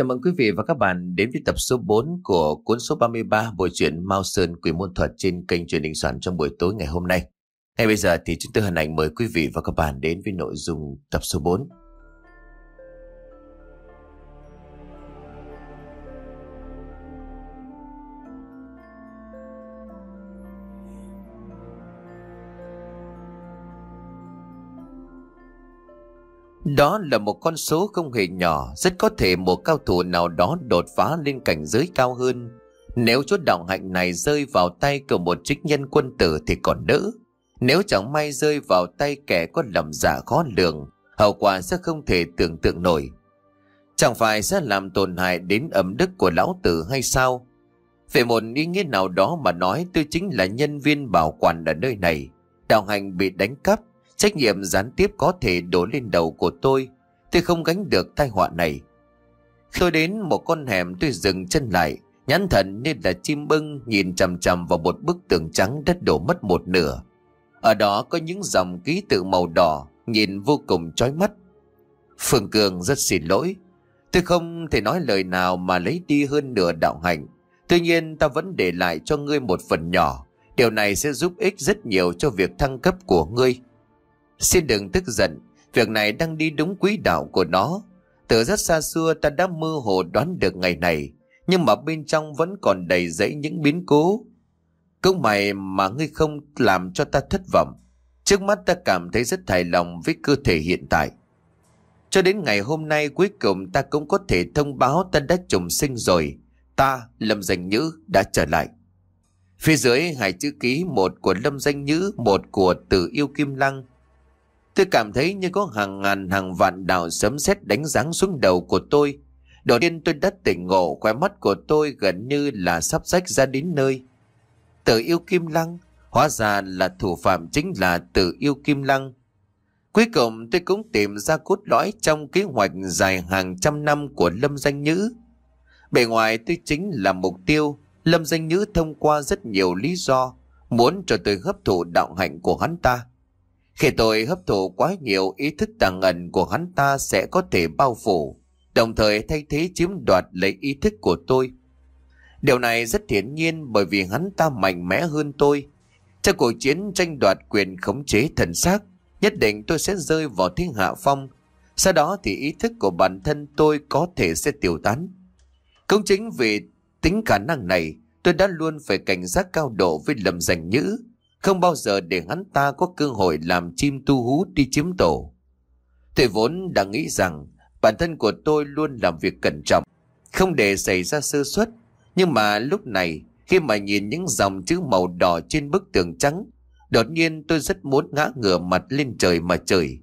Chào mừng quý vị và các bạn đến với tập số 4 của cuốn số 33 bộ truyện Mao Sơn Quỷ Môn Thuật trên kênh truyền hình soạn trong buổi tối ngày hôm nay. Ngay bây giờ thì chúng tôi hân hạnh mời quý vị và các bạn đến với nội dung tập số 4. Đó là một con số không hề nhỏ, rất có thể một cao thủ nào đó đột phá lên cảnh giới cao hơn. Nếu chốt đạo hạnh này rơi vào tay của một trích nhân quân tử thì còn đỡ. Nếu chẳng may rơi vào tay kẻ có lầm giả khó lường, hậu quả sẽ không thể tưởng tượng nổi. Chẳng phải sẽ làm tổn hại đến ẩm đức của lão tử hay sao? Về một ý nghĩa nào đó mà nói tôi chính là nhân viên bảo quản ở nơi này. Đạo hành bị đánh cắp, Trách nhiệm gián tiếp có thể đổ lên đầu của tôi Tôi không gánh được tai họa này tôi đến một con hẻm tôi dừng chân lại Nhãn thần nên là chim bưng Nhìn chằm chằm vào một bức tường trắng đất đổ mất một nửa Ở đó có những dòng ký tự màu đỏ Nhìn vô cùng chói mắt Phương Cường rất xin lỗi Tôi không thể nói lời nào mà lấy đi hơn nửa đạo hạnh Tuy nhiên ta vẫn để lại cho ngươi một phần nhỏ Điều này sẽ giúp ích rất nhiều cho việc thăng cấp của ngươi Xin đừng tức giận, việc này đang đi đúng quỹ đạo của nó. Từ rất xa xưa ta đã mơ hồ đoán được ngày này, nhưng mà bên trong vẫn còn đầy rẫy những biến cố. Cũng mày mà ngươi không làm cho ta thất vọng. Trước mắt ta cảm thấy rất hài lòng với cơ thể hiện tại. Cho đến ngày hôm nay cuối cùng ta cũng có thể thông báo ta đã trùng sinh rồi. Ta, Lâm Danh Nhữ, đã trở lại. Phía dưới hai chữ ký một của Lâm Danh Nhữ, một của Tử Yêu Kim Lăng Tôi cảm thấy như có hàng ngàn hàng vạn đào sấm sét đánh giáng xuống đầu của tôi. Đầu tiên tôi đã tỉnh ngộ khóe mắt của tôi gần như là sắp rách ra đến nơi. Tự yêu Kim Lăng, hóa ra là thủ phạm chính là tự yêu Kim Lăng. Cuối cùng tôi cũng tìm ra cốt lõi trong kế hoạch dài hàng trăm năm của Lâm Danh Nhữ. Bề ngoài tôi chính là mục tiêu, Lâm Danh Nhữ thông qua rất nhiều lý do muốn cho tôi hấp thụ đạo hạnh của hắn ta. Khi tôi hấp thụ quá nhiều ý thức tàng ẩn của hắn ta sẽ có thể bao phủ, đồng thời thay thế chiếm đoạt lấy ý thức của tôi. Điều này rất hiển nhiên bởi vì hắn ta mạnh mẽ hơn tôi. Trong cuộc chiến tranh đoạt quyền khống chế thần xác, nhất định tôi sẽ rơi vào thiên hạ phong. Sau đó thì ý thức của bản thân tôi có thể sẽ tiêu tán. Cũng chính vì tính khả năng này, tôi đã luôn phải cảnh giác cao độ với lầm giành nhữ, không bao giờ để hắn ta có cơ hội làm chim tu hú đi chiếm tổ. Tôi vốn đã nghĩ rằng bản thân của tôi luôn làm việc cẩn trọng, không để xảy ra sơ suất. Nhưng mà lúc này, khi mà nhìn những dòng chữ màu đỏ trên bức tường trắng, đột nhiên tôi rất muốn ngã ngửa mặt lên trời mà chửi.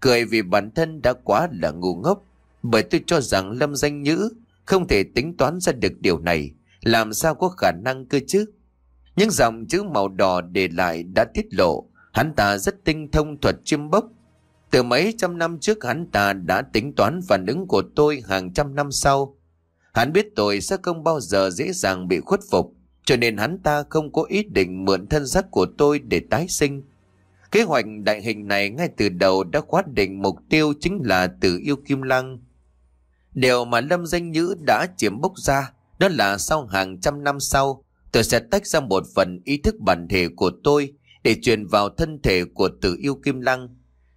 Cười vì bản thân đã quá là ngu ngốc, bởi tôi cho rằng Lâm Danh Nhữ không thể tính toán ra được điều này, làm sao có khả năng cơ chứ? Những dòng chữ màu đỏ để lại đã tiết lộ, hắn ta rất tinh thông thuật chiêm bốc. Từ mấy trăm năm trước hắn ta đã tính toán phản ứng của tôi hàng trăm năm sau. Hắn biết tôi sẽ không bao giờ dễ dàng bị khuất phục, cho nên hắn ta không có ý định mượn thân xác của tôi để tái sinh. Kế hoạch đại hình này ngay từ đầu đã quyết định mục tiêu chính là tự yêu kim lăng. Điều mà Lâm Danh Nhữ đã chiếm bốc ra, đó là sau hàng trăm năm sau, tôi sẽ tách ra một phần ý thức bản thể của tôi để truyền vào thân thể của tử yêu Kim Lăng.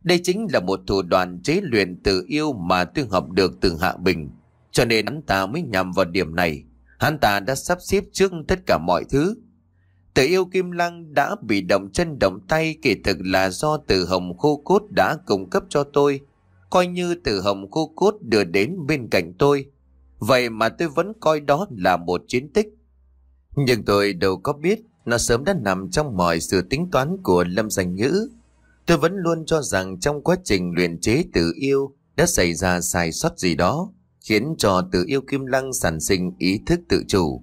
Đây chính là một thủ đoạn chế luyện tử yêu mà tôi học được từ Hạ Bình. Cho nên hắn ta mới nhằm vào điểm này. Hắn ta đã sắp xếp trước tất cả mọi thứ. Tử yêu Kim Lăng đã bị động chân động tay kỳ thực là do tử hồng khô cốt đã cung cấp cho tôi. Coi như tử hồng khô cốt đưa đến bên cạnh tôi. Vậy mà tôi vẫn coi đó là một chiến tích. Nhưng tôi đâu có biết Nó sớm đã nằm trong mọi sự tính toán của Lâm Danh Ngữ Tôi vẫn luôn cho rằng trong quá trình luyện chế tự yêu Đã xảy ra sai sót gì đó Khiến cho tự yêu Kim Lăng sản sinh ý thức tự chủ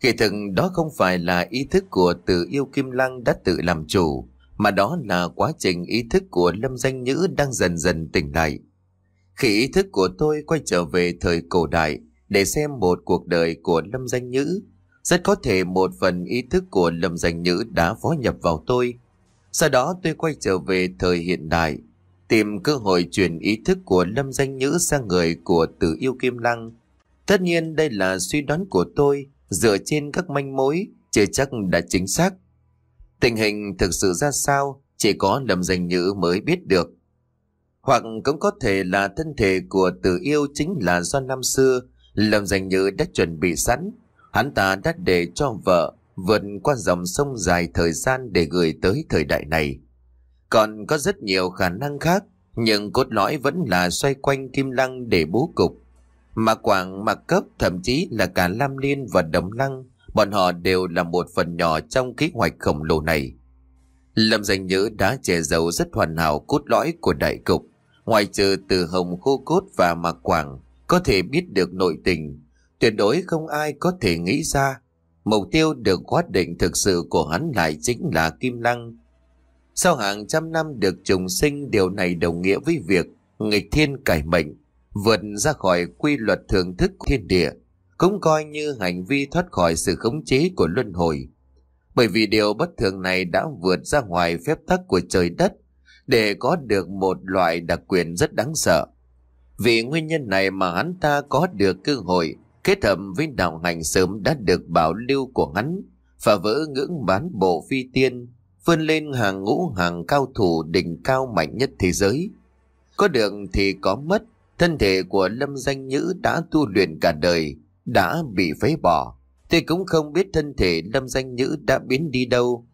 Kỳ thực đó không phải là ý thức của tự yêu Kim Lăng đã tự làm chủ Mà đó là quá trình ý thức của Lâm Danh Nhữ đang dần dần tỉnh lại Khi ý thức của tôi quay trở về thời cổ đại Để xem một cuộc đời của Lâm Danh Nhữ rất có thể một phần ý thức của Lâm Danh Nhữ đã phó nhập vào tôi. Sau đó tôi quay trở về thời hiện đại, tìm cơ hội chuyển ý thức của Lâm Danh Nhữ sang người của Tử Yêu Kim Lăng. Tất nhiên đây là suy đoán của tôi, dựa trên các manh mối, chưa chắc đã chính xác. Tình hình thực sự ra sao, chỉ có Lâm Danh Nhữ mới biết được. Hoặc cũng có thể là thân thể của Tử Yêu chính là do năm xưa, Lâm Danh Nhữ đã chuẩn bị sẵn, Hắn ta đã để cho vợ vượt qua dòng sông dài thời gian để gửi tới thời đại này. Còn có rất nhiều khả năng khác, nhưng cốt lõi vẫn là xoay quanh kim lăng để bố cục. Mà quảng, mà cấp, thậm chí là cả Lam Liên và Đồng Lăng, bọn họ đều là một phần nhỏ trong kế hoạch khổng lồ này. Lâm Danh Nhữ đã che giấu rất hoàn hảo cốt lõi của đại cục. Ngoài trừ từ Hồng Khô Cốt và Mạc Quảng, có thể biết được nội tình, Tuyệt đối không ai có thể nghĩ ra mục tiêu được quyết định thực sự của hắn lại chính là Kim Lăng. Sau hàng trăm năm được trùng sinh điều này đồng nghĩa với việc nghịch thiên cải mệnh, vượt ra khỏi quy luật thưởng thức thiên địa, cũng coi như hành vi thoát khỏi sự khống chế của luân hồi. Bởi vì điều bất thường này đã vượt ra ngoài phép tắc của trời đất để có được một loại đặc quyền rất đáng sợ. Vì nguyên nhân này mà hắn ta có được cơ hội kết hợp với đạo hành sớm đã được bảo lưu của hắn, phá vỡ ngưỡng bán bộ phi tiên, vươn lên hàng ngũ hàng cao thủ đỉnh cao mạnh nhất thế giới. Có được thì có mất, thân thể của Lâm Danh Nhữ đã tu luyện cả đời, đã bị phế bỏ. Thì cũng không biết thân thể Lâm Danh Nhữ đã biến đi đâu.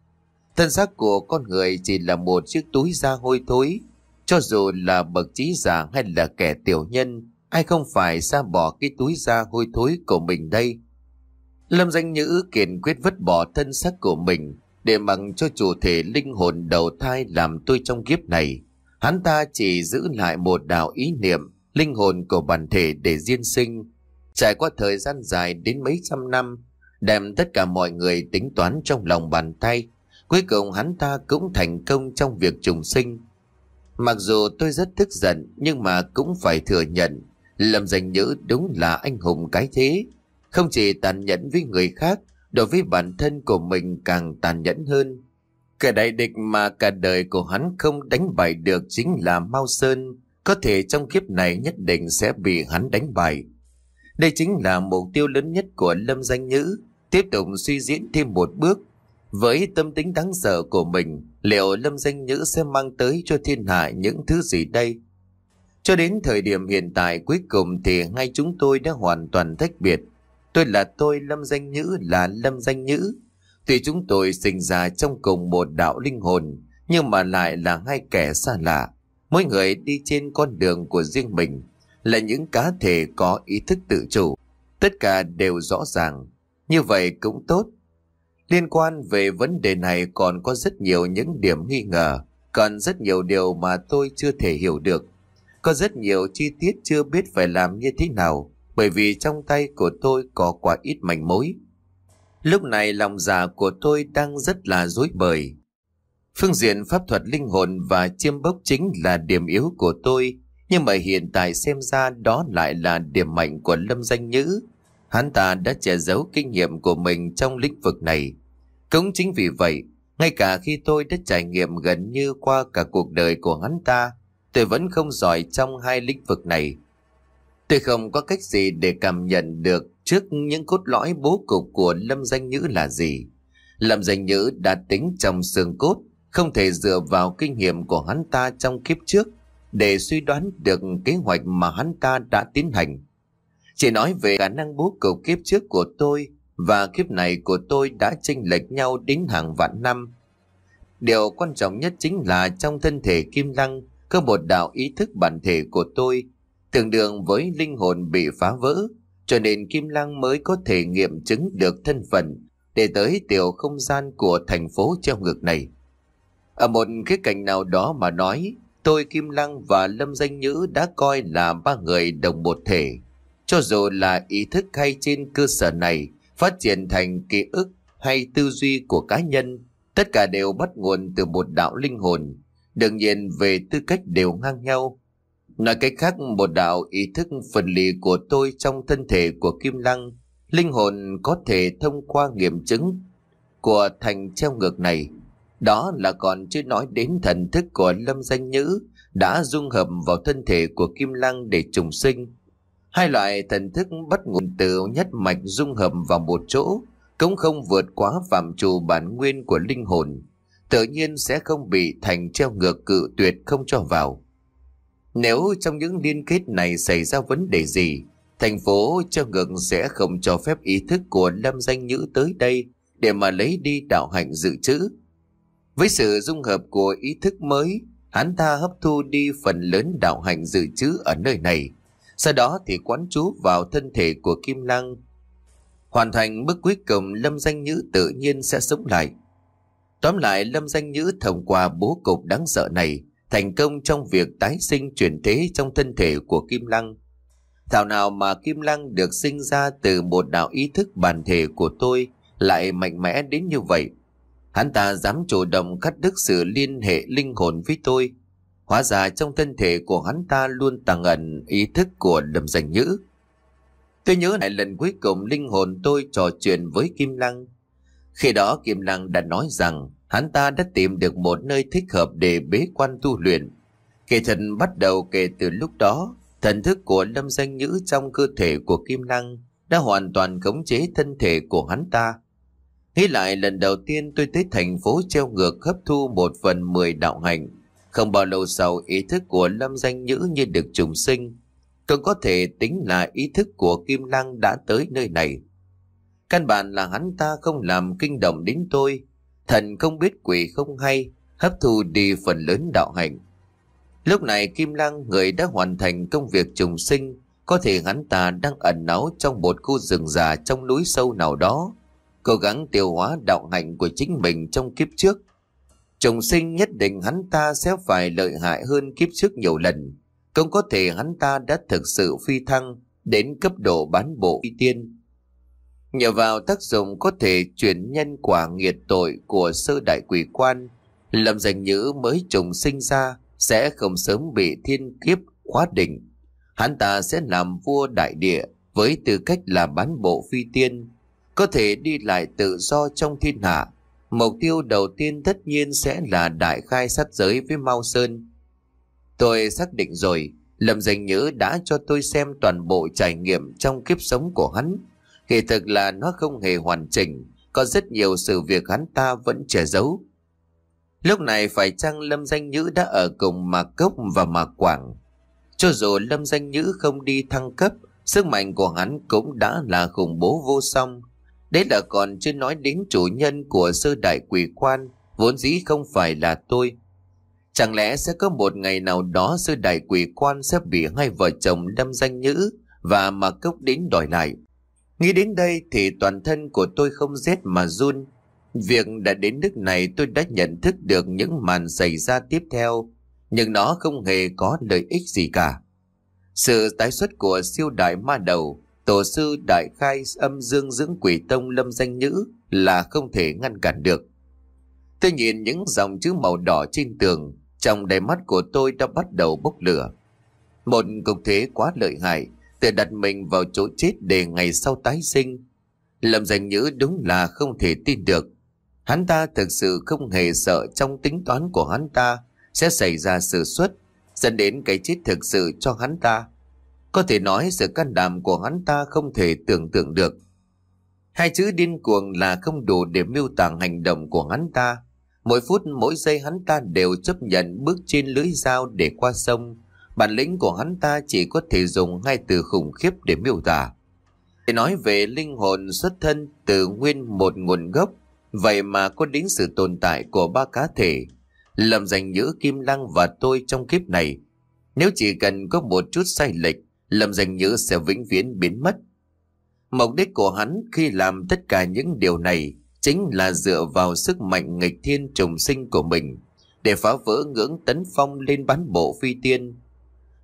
Thân xác của con người chỉ là một chiếc túi da hôi thối, cho dù là bậc trí giả hay là kẻ tiểu nhân, Ai không phải xa bỏ cái túi da hôi thối của mình đây? Lâm Danh Nhữ kiên quyết vứt bỏ thân xác của mình để mặc cho chủ thể linh hồn đầu thai làm tôi trong kiếp này. Hắn ta chỉ giữ lại một đạo ý niệm, linh hồn của bản thể để diên sinh. Trải qua thời gian dài đến mấy trăm năm, đem tất cả mọi người tính toán trong lòng bàn tay. Cuối cùng hắn ta cũng thành công trong việc trùng sinh. Mặc dù tôi rất tức giận nhưng mà cũng phải thừa nhận Lâm Danh Nhữ đúng là anh hùng cái thế. Không chỉ tàn nhẫn với người khác, đối với bản thân của mình càng tàn nhẫn hơn. Kẻ đại địch mà cả đời của hắn không đánh bại được chính là Mao Sơn, có thể trong kiếp này nhất định sẽ bị hắn đánh bại. Đây chính là mục tiêu lớn nhất của Lâm Danh Nhữ, tiếp tục suy diễn thêm một bước. Với tâm tính đáng sợ của mình, liệu Lâm Danh Nhữ sẽ mang tới cho thiên hạ những thứ gì đây? Cho đến thời điểm hiện tại cuối cùng thì ngay chúng tôi đã hoàn toàn tách biệt. Tôi là tôi, Lâm Danh Nhữ là Lâm Danh Nhữ. Tuy chúng tôi sinh ra trong cùng một đạo linh hồn, nhưng mà lại là hai kẻ xa lạ. Mỗi người đi trên con đường của riêng mình, là những cá thể có ý thức tự chủ. Tất cả đều rõ ràng, như vậy cũng tốt. Liên quan về vấn đề này còn có rất nhiều những điểm nghi ngờ, còn rất nhiều điều mà tôi chưa thể hiểu được. Có rất nhiều chi tiết chưa biết phải làm như thế nào bởi vì trong tay của tôi có quá ít mảnh mối. Lúc này lòng già dạ của tôi đang rất là rối bời. Phương diện pháp thuật linh hồn và chiêm bốc chính là điểm yếu của tôi, nhưng mà hiện tại xem ra đó lại là điểm mạnh của Lâm Danh Nhữ. Hắn ta đã che giấu kinh nghiệm của mình trong lĩnh vực này. Cũng chính vì vậy, ngay cả khi tôi đã trải nghiệm gần như qua cả cuộc đời của hắn ta, tôi vẫn không giỏi trong hai lĩnh vực này. Tôi không có cách gì để cảm nhận được trước những cốt lõi bố cục của Lâm Danh Nhữ là gì. Lâm Danh Nhữ đã tính trong xương cốt, không thể dựa vào kinh nghiệm của hắn ta trong kiếp trước để suy đoán được kế hoạch mà hắn ta đã tiến hành. Chỉ nói về khả năng bố cục kiếp trước của tôi và kiếp này của tôi đã chênh lệch nhau đến hàng vạn năm. Điều quan trọng nhất chính là trong thân thể Kim Lăng có một đạo ý thức bản thể của tôi, tương đương với linh hồn bị phá vỡ, cho nên Kim Lăng mới có thể nghiệm chứng được thân phận để tới tiểu không gian của thành phố treo ngược này. Ở một khía cạnh nào đó mà nói, tôi Kim Lăng và Lâm Danh Nhữ đã coi là ba người đồng một thể. Cho dù là ý thức hay trên cơ sở này phát triển thành ký ức hay tư duy của cá nhân, tất cả đều bắt nguồn từ một đạo linh hồn đương nhiên về tư cách đều ngang nhau. Nói cách khác, một đạo ý thức phần lì của tôi trong thân thể của Kim Lăng, linh hồn có thể thông qua nghiệm chứng của thành treo ngược này. Đó là còn chưa nói đến thần thức của Lâm Danh Nhữ đã dung hợp vào thân thể của Kim Lăng để trùng sinh. Hai loại thần thức bất nguồn từ nhất mạch dung hợp vào một chỗ, cũng không vượt quá phạm trù bản nguyên của linh hồn tự nhiên sẽ không bị thành treo ngược cự tuyệt không cho vào. Nếu trong những liên kết này xảy ra vấn đề gì, thành phố treo ngược sẽ không cho phép ý thức của Lâm Danh Nhữ tới đây để mà lấy đi đạo hạnh dự trữ. Với sự dung hợp của ý thức mới, hắn ta hấp thu đi phần lớn đạo hạnh dự trữ ở nơi này. Sau đó thì quán chú vào thân thể của Kim Lăng. Hoàn thành bước cuối cùng Lâm Danh Nhữ tự nhiên sẽ sống lại Tóm lại Lâm Danh Nhữ thông qua bố cục đáng sợ này thành công trong việc tái sinh chuyển thế trong thân thể của Kim Lăng. Thảo nào mà Kim Lăng được sinh ra từ một đạo ý thức bản thể của tôi lại mạnh mẽ đến như vậy. Hắn ta dám chủ động cắt đứt sự liên hệ linh hồn với tôi. Hóa ra trong thân thể của hắn ta luôn tàng ẩn ý thức của đầm danh nhữ. Tôi nhớ lại lần cuối cùng linh hồn tôi trò chuyện với Kim Lăng. Khi đó Kim Lăng đã nói rằng hắn ta đã tìm được một nơi thích hợp để bế quan tu luyện. Kể thần bắt đầu kể từ lúc đó, thần thức của Lâm Danh Nhữ trong cơ thể của Kim Lăng đã hoàn toàn khống chế thân thể của hắn ta. Nghĩ lại lần đầu tiên tôi tới thành phố treo ngược hấp thu một phần mười đạo hành. Không bao lâu sau ý thức của Lâm Danh Nhữ như được trùng sinh. Còn có thể tính là ý thức của Kim Lăng đã tới nơi này. Căn bản là hắn ta không làm kinh động đến tôi. Thần không biết quỷ không hay, hấp thu đi phần lớn đạo hạnh. Lúc này Kim Lăng người đã hoàn thành công việc trùng sinh, có thể hắn ta đang ẩn náu trong một khu rừng già trong núi sâu nào đó, cố gắng tiêu hóa đạo hạnh của chính mình trong kiếp trước. Trùng sinh nhất định hắn ta sẽ phải lợi hại hơn kiếp trước nhiều lần, cũng có thể hắn ta đã thực sự phi thăng đến cấp độ bán bộ y tiên. Nhờ vào tác dụng có thể chuyển nhân quả nghiệt tội của sư đại quỷ quan, Lâm Danh Nhữ mới trùng sinh ra sẽ không sớm bị thiên kiếp khóa định. Hắn ta sẽ làm vua đại địa với tư cách là bán bộ phi tiên, có thể đi lại tự do trong thiên hạ. Mục tiêu đầu tiên tất nhiên sẽ là đại khai sát giới với Mao Sơn. Tôi xác định rồi, Lâm Danh Nhữ đã cho tôi xem toàn bộ trải nghiệm trong kiếp sống của hắn. Kỳ thực là nó không hề hoàn chỉnh, có rất nhiều sự việc hắn ta vẫn che giấu. Lúc này phải chăng Lâm Danh Nhữ đã ở cùng Mạc Cốc và Mạc Quảng? Cho dù Lâm Danh Nhữ không đi thăng cấp, sức mạnh của hắn cũng đã là khủng bố vô song. Đấy là còn chưa nói đến chủ nhân của sư đại quỷ quan, vốn dĩ không phải là tôi. Chẳng lẽ sẽ có một ngày nào đó sư đại quỷ quan sẽ bị hai vợ chồng Lâm Danh Nhữ và mà Cốc đến đòi lại? Nghĩ đến đây thì toàn thân của tôi không rét mà run. Việc đã đến nước này tôi đã nhận thức được những màn xảy ra tiếp theo, nhưng nó không hề có lợi ích gì cả. Sự tái xuất của siêu đại ma đầu, tổ sư đại khai âm dương dưỡng quỷ tông lâm danh nữ là không thể ngăn cản được. Tôi nhìn những dòng chữ màu đỏ trên tường, trong đáy mắt của tôi đã bắt đầu bốc lửa. Một cục thế quá lợi hại, tự đặt mình vào chỗ chết để ngày sau tái sinh. Lâm Danh Nhữ đúng là không thể tin được. Hắn ta thực sự không hề sợ trong tính toán của hắn ta sẽ xảy ra sự xuất, dẫn đến cái chết thực sự cho hắn ta. Có thể nói sự can đảm của hắn ta không thể tưởng tượng được. Hai chữ điên cuồng là không đủ để miêu tả hành động của hắn ta. Mỗi phút mỗi giây hắn ta đều chấp nhận bước trên lưỡi dao để qua sông, Bản lĩnh của hắn ta chỉ có thể dùng hai từ khủng khiếp để miêu tả. Để nói về linh hồn xuất thân từ nguyên một nguồn gốc, vậy mà có đến sự tồn tại của ba cá thể. làm dành giữa Kim Lăng và tôi trong kiếp này. Nếu chỉ cần có một chút sai lệch, làm dành nhữ sẽ vĩnh viễn biến mất. Mục đích của hắn khi làm tất cả những điều này chính là dựa vào sức mạnh nghịch thiên trùng sinh của mình để phá vỡ ngưỡng tấn phong lên bán bộ phi tiên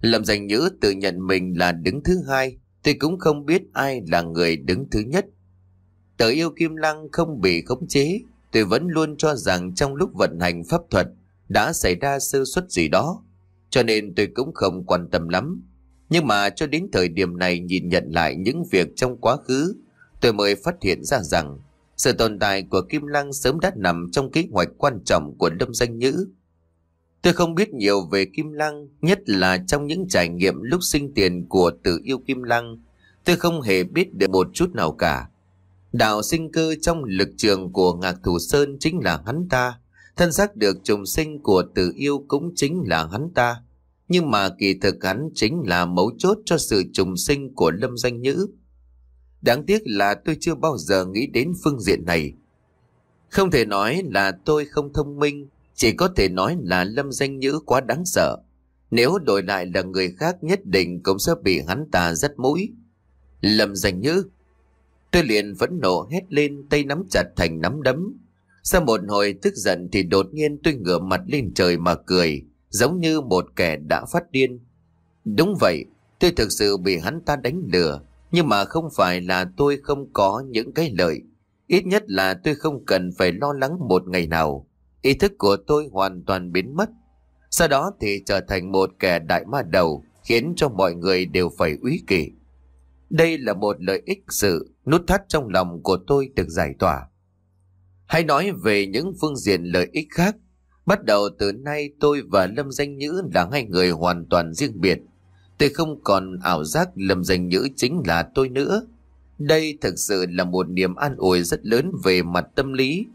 Lâm Danh Nhữ tự nhận mình là đứng thứ hai, thì cũng không biết ai là người đứng thứ nhất. Tờ yêu Kim Lăng không bị khống chế, tôi vẫn luôn cho rằng trong lúc vận hành pháp thuật đã xảy ra sơ suất gì đó, cho nên tôi cũng không quan tâm lắm. Nhưng mà cho đến thời điểm này nhìn nhận lại những việc trong quá khứ, tôi mới phát hiện ra rằng sự tồn tại của Kim Lăng sớm đã nằm trong kế hoạch quan trọng của Lâm Danh Nhữ. Tôi không biết nhiều về Kim Lăng, nhất là trong những trải nghiệm lúc sinh tiền của tự yêu Kim Lăng, tôi không hề biết được một chút nào cả. Đạo sinh cư trong lực trường của Ngạc Thủ Sơn chính là hắn ta, thân xác được trùng sinh của tự yêu cũng chính là hắn ta. Nhưng mà kỳ thực hắn chính là mấu chốt cho sự trùng sinh của Lâm Danh Nhữ. Đáng tiếc là tôi chưa bao giờ nghĩ đến phương diện này. Không thể nói là tôi không thông minh, chỉ có thể nói là Lâm Danh Nhữ quá đáng sợ. Nếu đổi lại là người khác nhất định cũng sẽ bị hắn ta rất mũi. Lâm Danh Nhữ. Tôi liền phẫn nộ hét lên tay nắm chặt thành nắm đấm. Sau một hồi tức giận thì đột nhiên tôi ngửa mặt lên trời mà cười, giống như một kẻ đã phát điên. Đúng vậy, tôi thực sự bị hắn ta đánh lừa, nhưng mà không phải là tôi không có những cái lợi. Ít nhất là tôi không cần phải lo lắng một ngày nào. Ý thức của tôi hoàn toàn biến mất. Sau đó thì trở thành một kẻ đại ma đầu khiến cho mọi người đều phải úy kỷ. Đây là một lợi ích sự nút thắt trong lòng của tôi được giải tỏa. Hãy nói về những phương diện lợi ích khác. Bắt đầu từ nay tôi và Lâm Danh Nhữ là hai người hoàn toàn riêng biệt. Tôi không còn ảo giác Lâm Danh Nhữ chính là tôi nữa. Đây thực sự là một niềm an ủi rất lớn về mặt tâm lý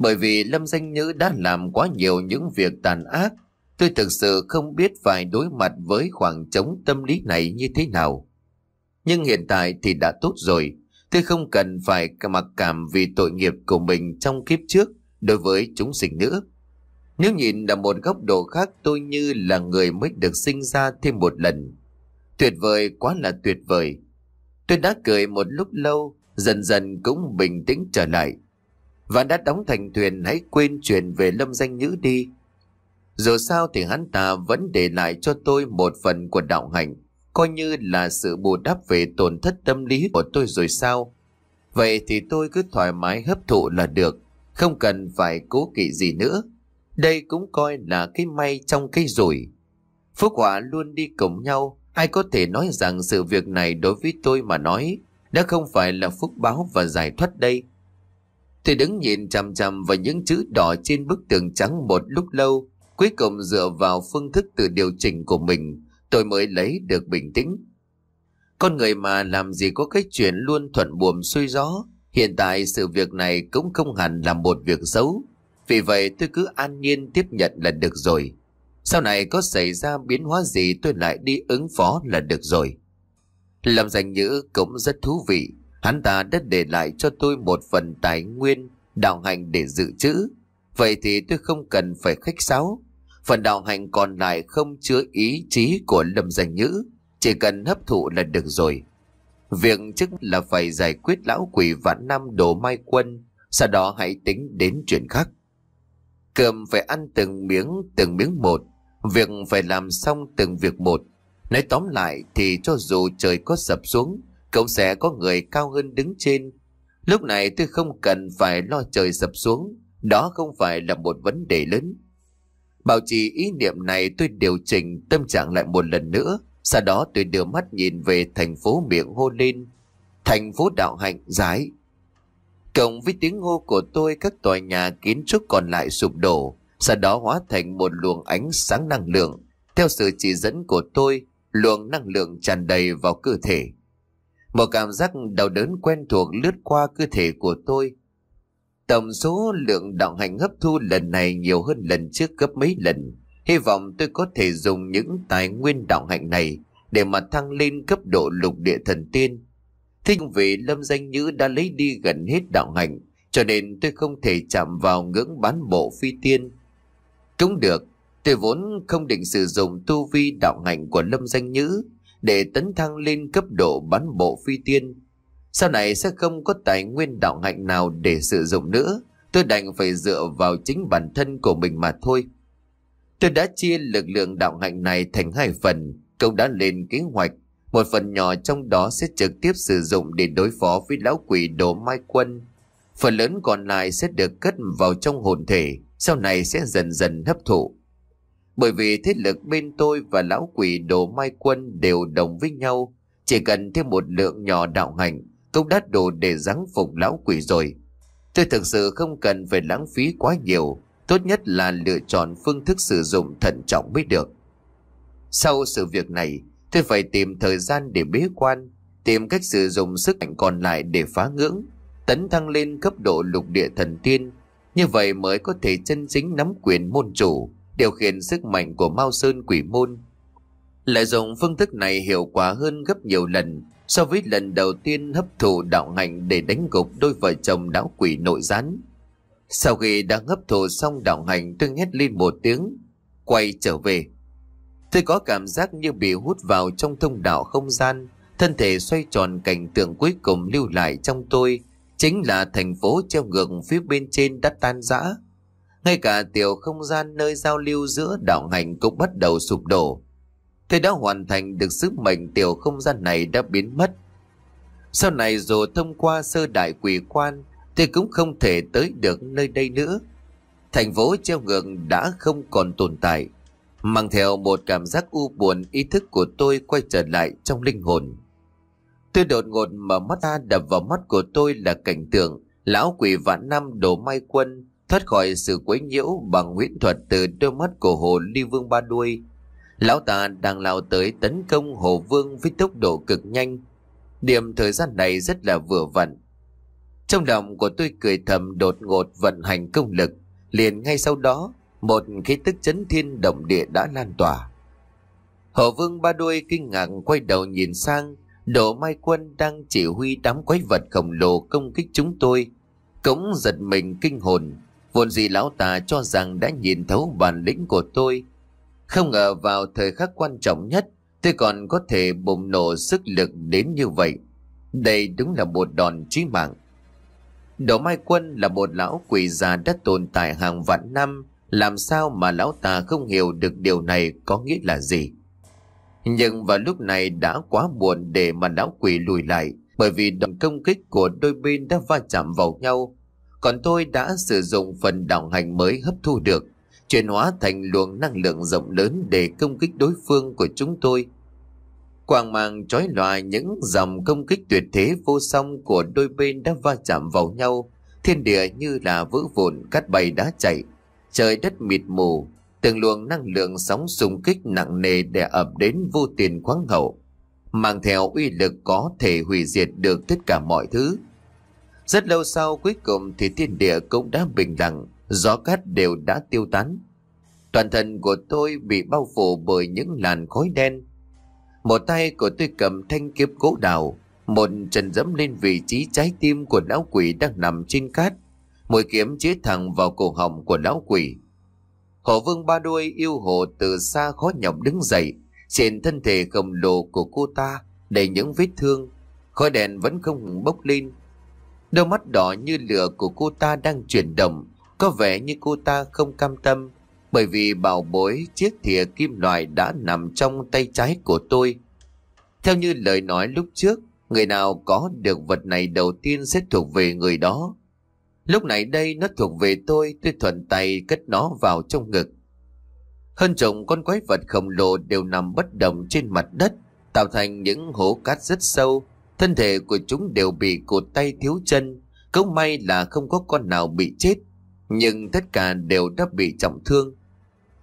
bởi vì Lâm Danh Nhữ đã làm quá nhiều những việc tàn ác, tôi thực sự không biết phải đối mặt với khoảng trống tâm lý này như thế nào. Nhưng hiện tại thì đã tốt rồi, tôi không cần phải mặc cảm vì tội nghiệp của mình trong kiếp trước đối với chúng sinh nữa. Nếu nhìn ở một góc độ khác tôi như là người mới được sinh ra thêm một lần. Tuyệt vời quá là tuyệt vời. Tôi đã cười một lúc lâu, dần dần cũng bình tĩnh trở lại. Và đã đóng thành thuyền hãy quên chuyện về lâm danh nhữ đi. Dù sao thì hắn ta vẫn để lại cho tôi một phần của đạo hành, coi như là sự bù đắp về tổn thất tâm lý của tôi rồi sao. Vậy thì tôi cứ thoải mái hấp thụ là được, không cần phải cố kỵ gì nữa. Đây cũng coi là cái may trong cái rủi. phúc quả luôn đi cùng nhau, ai có thể nói rằng sự việc này đối với tôi mà nói đã không phải là phúc báo và giải thoát đây, Tôi đứng nhìn chằm chằm vào những chữ đỏ trên bức tường trắng một lúc lâu, cuối cùng dựa vào phương thức tự điều chỉnh của mình, tôi mới lấy được bình tĩnh. Con người mà làm gì có cái chuyện luôn thuận buồm xuôi gió, hiện tại sự việc này cũng không hẳn là một việc xấu, vì vậy tôi cứ an nhiên tiếp nhận là được rồi. Sau này có xảy ra biến hóa gì tôi lại đi ứng phó là được rồi. Làm danh nhữ cũng rất thú vị. Hắn ta đã để lại cho tôi một phần tài nguyên đạo hành để dự trữ. Vậy thì tôi không cần phải khách sáo. Phần đạo hành còn lại không chứa ý chí của Lâm Danh Nhữ. Chỉ cần hấp thụ là được rồi. Việc chức là phải giải quyết lão quỷ vạn năm đổ mai quân. Sau đó hãy tính đến chuyện khác. Cơm phải ăn từng miếng từng miếng một. Việc phải làm xong từng việc một. Nói tóm lại thì cho dù trời có sập xuống cậu sẽ có người cao hơn đứng trên. Lúc này tôi không cần phải lo trời sập xuống, đó không phải là một vấn đề lớn. Bảo trì ý niệm này tôi điều chỉnh tâm trạng lại một lần nữa, sau đó tôi đưa mắt nhìn về thành phố miệng hô lên, thành phố đạo hạnh giái. Cộng với tiếng hô của tôi các tòa nhà kiến trúc còn lại sụp đổ, sau đó hóa thành một luồng ánh sáng năng lượng. Theo sự chỉ dẫn của tôi, luồng năng lượng tràn đầy vào cơ thể. Một cảm giác đau đớn quen thuộc lướt qua cơ thể của tôi. Tổng số lượng đạo hành hấp thu lần này nhiều hơn lần trước gấp mấy lần. Hy vọng tôi có thể dùng những tài nguyên đạo hạnh này để mà thăng lên cấp độ lục địa thần tiên. Thế nhưng vì Lâm Danh Nhữ đã lấy đi gần hết đạo hạnh, cho nên tôi không thể chạm vào ngưỡng bán bộ phi tiên. Cũng được, tôi vốn không định sử dụng tu vi đạo hạnh của Lâm Danh Nhữ, để tấn thăng lên cấp độ bắn bộ phi tiên. Sau này sẽ không có tài nguyên đạo hạnh nào để sử dụng nữa, tôi đành phải dựa vào chính bản thân của mình mà thôi. Tôi đã chia lực lượng đạo hạnh này thành hai phần, cũng đã lên kế hoạch. Một phần nhỏ trong đó sẽ trực tiếp sử dụng để đối phó với lão quỷ đổ mai quân. Phần lớn còn lại sẽ được cất vào trong hồn thể, sau này sẽ dần dần hấp thụ. Bởi vì thế lực bên tôi và lão quỷ đồ mai quân đều đồng với nhau, chỉ cần thêm một lượng nhỏ đạo hành cũng đã đủ để giáng phục lão quỷ rồi. Tôi thực sự không cần phải lãng phí quá nhiều, tốt nhất là lựa chọn phương thức sử dụng thận trọng mới được. Sau sự việc này, tôi phải tìm thời gian để bế quan, tìm cách sử dụng sức mạnh còn lại để phá ngưỡng, tấn thăng lên cấp độ lục địa thần tiên, như vậy mới có thể chân chính nắm quyền môn chủ, điều khiển sức mạnh của Mao Sơn Quỷ Môn. Lại dùng phương thức này hiệu quả hơn gấp nhiều lần so với lần đầu tiên hấp thụ đạo hạnh để đánh gục đôi vợ chồng đảo quỷ nội gián. Sau khi đã hấp thụ xong đạo hạnh tôi hét lên một tiếng, quay trở về. Tôi có cảm giác như bị hút vào trong thông đạo không gian, thân thể xoay tròn cảnh tượng cuối cùng lưu lại trong tôi, chính là thành phố treo ngược phía bên trên đất tan rã ngay cả tiểu không gian nơi giao lưu giữa đạo hành cũng bắt đầu sụp đổ. Thế đã hoàn thành được sức mệnh tiểu không gian này đã biến mất. Sau này dù thông qua sơ đại quỷ quan thì cũng không thể tới được nơi đây nữa. Thành phố treo ngược đã không còn tồn tại. Mang theo một cảm giác u buồn ý thức của tôi quay trở lại trong linh hồn. Tôi đột ngột mở mắt ra đập vào mắt của tôi là cảnh tượng lão quỷ vạn năm đổ mai quân thoát khỏi sự quấy nhiễu bằng huyễn thuật từ đôi mắt của hồ ly vương ba đuôi. Lão ta đang lao tới tấn công hồ vương với tốc độ cực nhanh. Điểm thời gian này rất là vừa vặn. Trong lòng của tôi cười thầm đột ngột vận hành công lực, liền ngay sau đó, một khí tức chấn thiên động địa đã lan tỏa. Hồ vương ba đuôi kinh ngạc quay đầu nhìn sang, Đỗ Mai Quân đang chỉ huy đám quái vật khổng lồ công kích chúng tôi, cũng giật mình kinh hồn Vốn gì lão ta cho rằng đã nhìn thấu bản lĩnh của tôi. Không ngờ vào thời khắc quan trọng nhất, tôi còn có thể bùng nổ sức lực đến như vậy. Đây đúng là một đòn chí mạng. Đỗ Mai Quân là một lão quỷ già đã tồn tại hàng vạn năm, làm sao mà lão ta không hiểu được điều này có nghĩa là gì. Nhưng vào lúc này đã quá buồn để mà lão quỷ lùi lại, bởi vì đòn công kích của đôi bên đã va chạm vào nhau, còn tôi đã sử dụng phần đạo hành mới hấp thu được, chuyển hóa thành luồng năng lượng rộng lớn để công kích đối phương của chúng tôi. Quang mang trói loại những dòng công kích tuyệt thế vô song của đôi bên đã va chạm vào nhau, thiên địa như là vỡ vụn cát bay đá chảy, trời đất mịt mù, từng luồng năng lượng sóng xung kích nặng nề đè ập đến vô tiền khoáng hậu, mang theo uy lực có thể hủy diệt được tất cả mọi thứ. Rất lâu sau cuối cùng thì thiên địa cũng đã bình lặng, gió cát đều đã tiêu tán. Toàn thân của tôi bị bao phủ bởi những làn khói đen. Một tay của tôi cầm thanh kiếm gỗ đào, một chân dẫm lên vị trí trái tim của lão quỷ đang nằm trên cát. Mũi kiếm chĩa thẳng vào cổ họng của lão quỷ. Hổ vương ba đuôi yêu hồ từ xa khó nhọc đứng dậy, trên thân thể khổng lồ của cô ta đầy những vết thương. Khói đèn vẫn không bốc lên, Đôi mắt đỏ như lửa của cô ta đang chuyển động, có vẻ như cô ta không cam tâm, bởi vì bảo bối chiếc thìa kim loại đã nằm trong tay trái của tôi. Theo như lời nói lúc trước, người nào có được vật này đầu tiên sẽ thuộc về người đó. Lúc này đây nó thuộc về tôi, tôi thuận tay cất nó vào trong ngực. Hơn chồng con quái vật khổng lồ đều nằm bất động trên mặt đất, tạo thành những hố cát rất sâu, Thân thể của chúng đều bị cột tay thiếu chân, cũng may là không có con nào bị chết, nhưng tất cả đều đã bị trọng thương.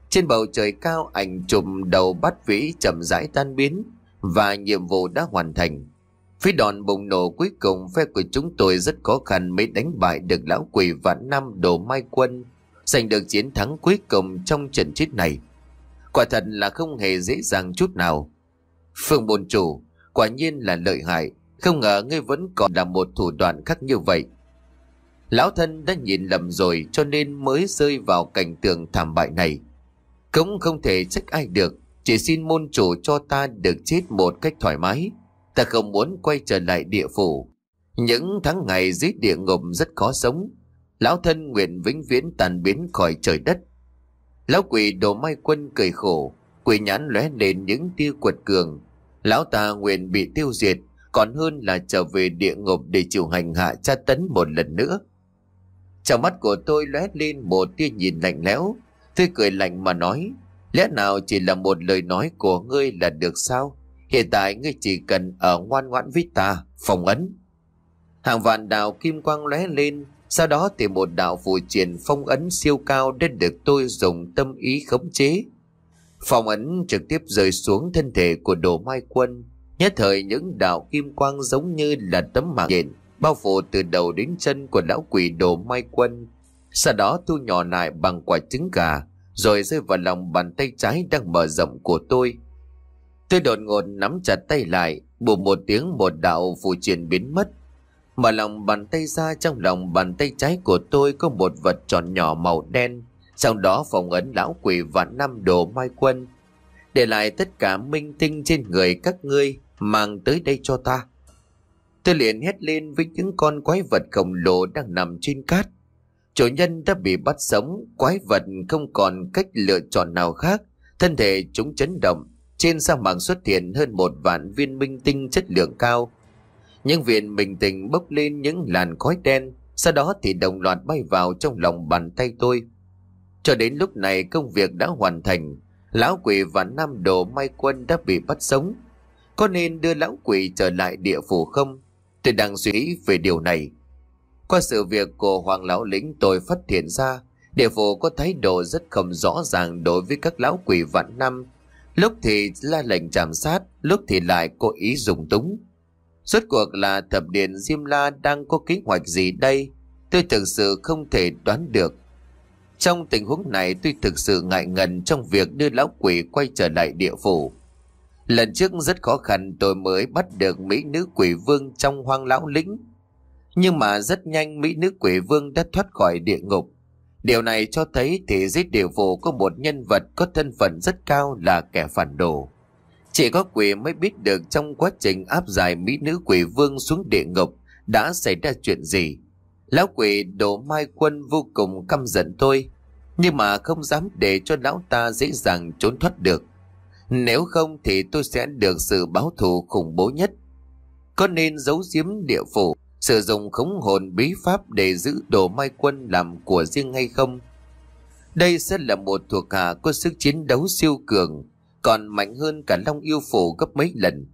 Trên bầu trời cao ảnh chùm đầu bắt vĩ chậm rãi tan biến và nhiệm vụ đã hoàn thành. Phía đòn bùng nổ cuối cùng phe của chúng tôi rất khó khăn mới đánh bại được lão quỷ vạn năm đồ mai quân, giành được chiến thắng cuối cùng trong trận chiến này. Quả thật là không hề dễ dàng chút nào. Phương bồn chủ, quả nhiên là lợi hại, không ngờ ngươi vẫn còn là một thủ đoạn khác như vậy. Lão thân đã nhìn lầm rồi cho nên mới rơi vào cảnh tượng thảm bại này. Cũng không thể trách ai được, chỉ xin môn chủ cho ta được chết một cách thoải mái. Ta không muốn quay trở lại địa phủ. Những tháng ngày dưới địa ngục rất khó sống. Lão thân nguyện vĩnh viễn tàn biến khỏi trời đất. Lão quỷ đồ mai quân cười khổ, quỷ nhãn lóe lên những tia quật cường. Lão ta nguyện bị tiêu diệt, còn hơn là trở về địa ngục để chịu hành hạ tra tấn một lần nữa. Trong mắt của tôi lóe lên một tia nhìn lạnh lẽo, tôi cười lạnh mà nói, lẽ nào chỉ là một lời nói của ngươi là được sao? Hiện tại ngươi chỉ cần ở ngoan ngoãn với ta, phòng ấn. Hàng vạn đạo kim quang lóe lên, sau đó thì một đạo phù triển phong ấn siêu cao đến được tôi dùng tâm ý khống chế. Phong ấn trực tiếp rơi xuống thân thể của đồ mai quân, Nhất thời những đạo kim quang giống như là tấm mạng nhện bao phủ từ đầu đến chân của lão quỷ đồ mai quân. Sau đó thu nhỏ lại bằng quả trứng gà, rồi rơi vào lòng bàn tay trái đang mở rộng của tôi. Tôi đột ngột nắm chặt tay lại, bù một tiếng một đạo phù truyền biến mất. Mở lòng bàn tay ra trong lòng bàn tay trái của tôi có một vật tròn nhỏ màu đen, sau đó phòng ấn lão quỷ và năm đồ mai quân. Để lại tất cả minh tinh trên người các ngươi, mang tới đây cho ta. Tôi liền hét lên với những con quái vật khổng lồ đang nằm trên cát. Chủ nhân đã bị bắt sống, quái vật không còn cách lựa chọn nào khác. Thân thể chúng chấn động, trên sa mạc xuất hiện hơn một vạn viên minh tinh chất lượng cao. Những viên bình tĩnh bốc lên những làn khói đen, sau đó thì đồng loạt bay vào trong lòng bàn tay tôi. Cho đến lúc này công việc đã hoàn thành, lão quỷ và nam đồ mai quân đã bị bắt sống. Có nên đưa lão quỷ trở lại địa phủ không? Tôi đang suy nghĩ về điều này. Qua sự việc của hoàng lão lĩnh tôi phát hiện ra địa phủ có thái độ rất không rõ ràng đối với các lão quỷ vạn năm. Lúc thì la lệnh trảm sát, lúc thì lại cố ý dùng túng. Rốt cuộc là thập điện Diêm La đang có kế hoạch gì đây? Tôi thực sự không thể đoán được. Trong tình huống này tôi thực sự ngại ngần trong việc đưa lão quỷ quay trở lại địa phủ. Lần trước rất khó khăn tôi mới bắt được Mỹ nữ quỷ vương trong hoang lão lĩnh. Nhưng mà rất nhanh Mỹ nữ quỷ vương đã thoát khỏi địa ngục. Điều này cho thấy thì giết điều phủ có một nhân vật có thân phận rất cao là kẻ phản đồ. Chỉ có quỷ mới biết được trong quá trình áp giải Mỹ nữ quỷ vương xuống địa ngục đã xảy ra chuyện gì. Lão quỷ đổ mai quân vô cùng căm giận tôi, nhưng mà không dám để cho lão ta dễ dàng trốn thoát được. Nếu không thì tôi sẽ được sự báo thù khủng bố nhất. Có nên giấu giếm địa phủ, sử dụng khống hồn bí pháp để giữ đồ mai quân làm của riêng hay không? Đây sẽ là một thuộc hạ có sức chiến đấu siêu cường, còn mạnh hơn cả Long Yêu Phủ gấp mấy lần.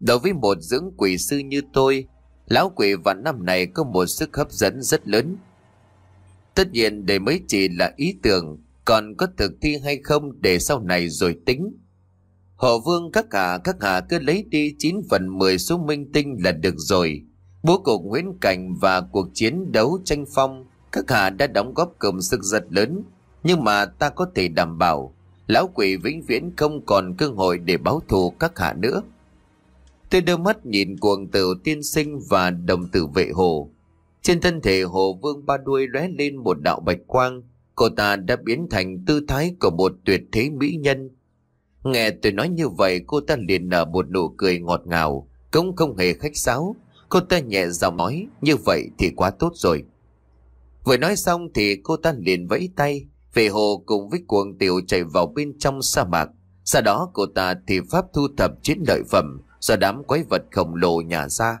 Đối với một dưỡng quỷ sư như tôi, lão quỷ vạn năm này có một sức hấp dẫn rất lớn. Tất nhiên đây mới chỉ là ý tưởng, còn có thực thi hay không để sau này rồi tính. Họ vương các hạ các hạ cứ lấy đi 9 phần 10 số minh tinh là được rồi. Bố cục Nguyễn Cảnh và cuộc chiến đấu tranh phong các hạ đã đóng góp công sức rất lớn. Nhưng mà ta có thể đảm bảo lão quỷ vĩnh viễn không còn cơ hội để báo thù các hạ nữa. Tôi đưa mắt nhìn cuồng tử tiên sinh và đồng tử vệ hồ. Trên thân thể hồ vương ba đuôi lóe lên một đạo bạch quang. Cô ta đã biến thành tư thái của một tuyệt thế mỹ nhân Nghe tôi nói như vậy cô ta liền nở một nụ cười ngọt ngào Cũng không hề khách sáo Cô ta nhẹ giọng nói Như vậy thì quá tốt rồi Vừa nói xong thì cô ta liền vẫy tay Về hồ cùng với cuồng tiểu chạy vào bên trong sa mạc Sau đó cô ta thì pháp thu thập chiến lợi phẩm Do đám quái vật khổng lồ nhà ra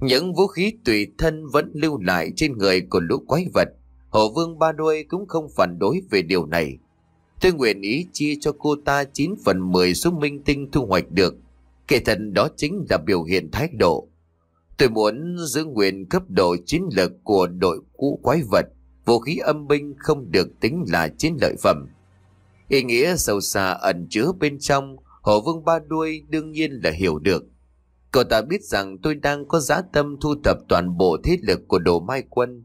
Những vũ khí tùy thân vẫn lưu lại trên người của lũ quái vật Hồ vương ba đuôi cũng không phản đối về điều này Tôi nguyện ý chia cho cô ta 9 phần 10 số minh tinh thu hoạch được. Kể thật đó chính là biểu hiện thái độ. Tôi muốn giữ nguyện cấp độ chiến lược của đội cũ quái vật, vũ khí âm binh không được tính là chiến lợi phẩm. Ý nghĩa sâu xa ẩn chứa bên trong, hổ Vương Ba Đuôi đương nhiên là hiểu được. Cậu ta biết rằng tôi đang có giá tâm thu thập toàn bộ thế lực của đồ mai quân,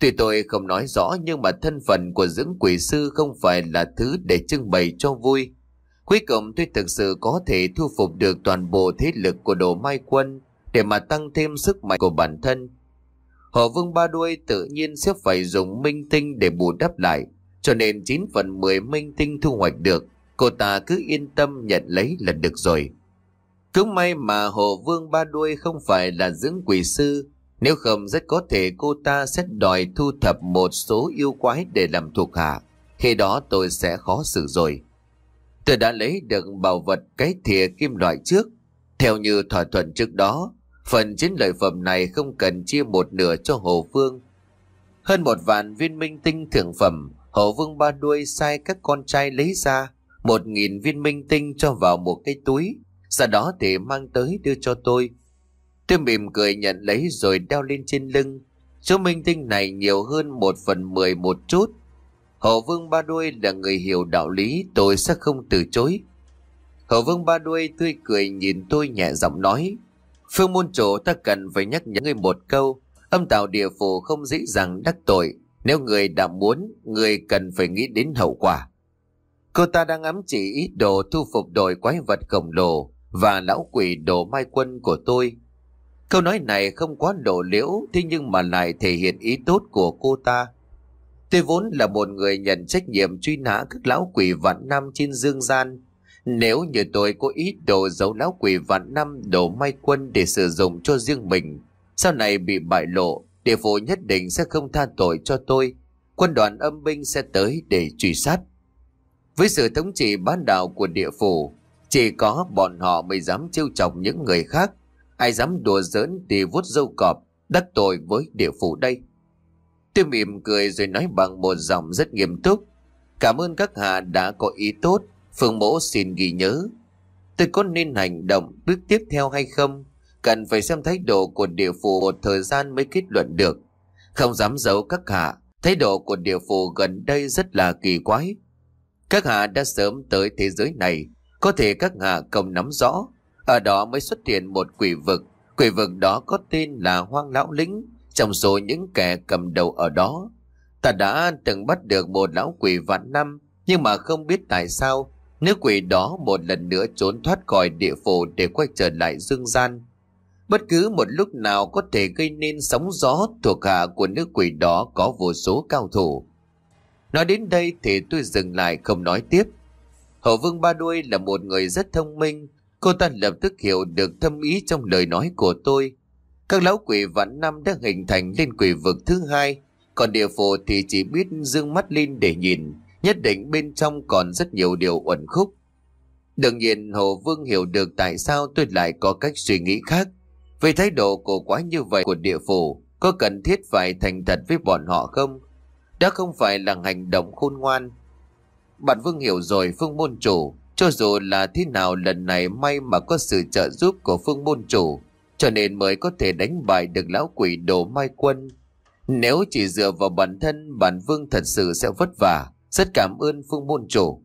Tuy tôi không nói rõ nhưng mà thân phận của dưỡng quỷ sư không phải là thứ để trưng bày cho vui. Cuối cùng tôi thực sự có thể thu phục được toàn bộ thế lực của đồ mai quân để mà tăng thêm sức mạnh của bản thân. Họ vương ba đuôi tự nhiên sẽ phải dùng minh tinh để bù đắp lại, cho nên 9 phần 10 minh tinh thu hoạch được, cô ta cứ yên tâm nhận lấy là được rồi. Cứ may mà hồ vương ba đuôi không phải là dưỡng quỷ sư, nếu không rất có thể cô ta sẽ đòi thu thập một số yêu quái để làm thuộc hạ. Khi đó tôi sẽ khó xử rồi. Tôi đã lấy được bảo vật cái thìa kim loại trước. Theo như thỏa thuận trước đó, phần chiến lợi phẩm này không cần chia một nửa cho Hồ Phương. Hơn một vạn viên minh tinh thưởng phẩm, Hồ Vương ba đuôi sai các con trai lấy ra một nghìn viên minh tinh cho vào một cái túi. Sau đó thì mang tới đưa cho tôi. Tôi mỉm cười nhận lấy rồi đeo lên trên lưng. Số minh tinh này nhiều hơn một phần mười một chút. Hậu vương ba đuôi là người hiểu đạo lý tôi sẽ không từ chối. Hậu vương ba đuôi tươi cười nhìn tôi nhẹ giọng nói. Phương môn chủ ta cần phải nhắc nhở người một câu. Âm tạo địa phủ không dễ dàng đắc tội. Nếu người đã muốn, người cần phải nghĩ đến hậu quả. Cô ta đang ám chỉ ý đồ thu phục đội quái vật khổng lồ và lão quỷ đồ mai quân của tôi. Câu nói này không quá đổ liễu, thế nhưng mà lại thể hiện ý tốt của cô ta. Tôi vốn là một người nhận trách nhiệm truy nã các lão quỷ vạn năm trên dương gian. Nếu như tôi có ý đồ giấu lão quỷ vạn năm đổ may quân để sử dụng cho riêng mình, sau này bị bại lộ, địa phủ nhất định sẽ không tha tội cho tôi. Quân đoàn âm binh sẽ tới để truy sát. Với sự thống trị bán đạo của địa phủ, chỉ có bọn họ mới dám trêu chọc những người khác Ai dám đùa giỡn thì vuốt dâu cọp, đắc tội với địa phủ đây. Tôi mỉm cười rồi nói bằng một giọng rất nghiêm túc. Cảm ơn các hạ đã có ý tốt, phương mẫu xin ghi nhớ. Tôi có nên hành động bước tiếp theo hay không? Cần phải xem thái độ của địa phủ một thời gian mới kết luận được. Không dám giấu các hạ, thái độ của địa phủ gần đây rất là kỳ quái. Các hạ đã sớm tới thế giới này, có thể các hạ không nắm rõ, ở đó mới xuất hiện một quỷ vực, quỷ vực đó có tên là Hoang Lão Lính, trong số những kẻ cầm đầu ở đó. Ta đã từng bắt được một lão quỷ vạn năm, nhưng mà không biết tại sao, nữ quỷ đó một lần nữa trốn thoát khỏi địa phủ để quay trở lại dương gian. Bất cứ một lúc nào có thể gây nên sóng gió thuộc hạ của nữ quỷ đó có vô số cao thủ. Nói đến đây thì tôi dừng lại không nói tiếp. Hậu Vương Ba Đuôi là một người rất thông minh, Cô ta lập tức hiểu được thâm ý trong lời nói của tôi. Các lão quỷ vạn năm đã hình thành lên quỷ vực thứ hai, còn địa phủ thì chỉ biết dương mắt lên để nhìn, nhất định bên trong còn rất nhiều điều uẩn khúc. Đương nhiên Hồ Vương hiểu được tại sao tôi lại có cách suy nghĩ khác. Về thái độ cổ quá như vậy của địa phủ, có cần thiết phải thành thật với bọn họ không? Đó không phải là hành động khôn ngoan. Bạn Vương hiểu rồi Phương Môn Chủ, cho dù là thế nào lần này may mà có sự trợ giúp của phương môn chủ, cho nên mới có thể đánh bại được lão quỷ đồ mai quân. Nếu chỉ dựa vào bản thân, bản vương thật sự sẽ vất vả. Rất cảm ơn phương môn chủ.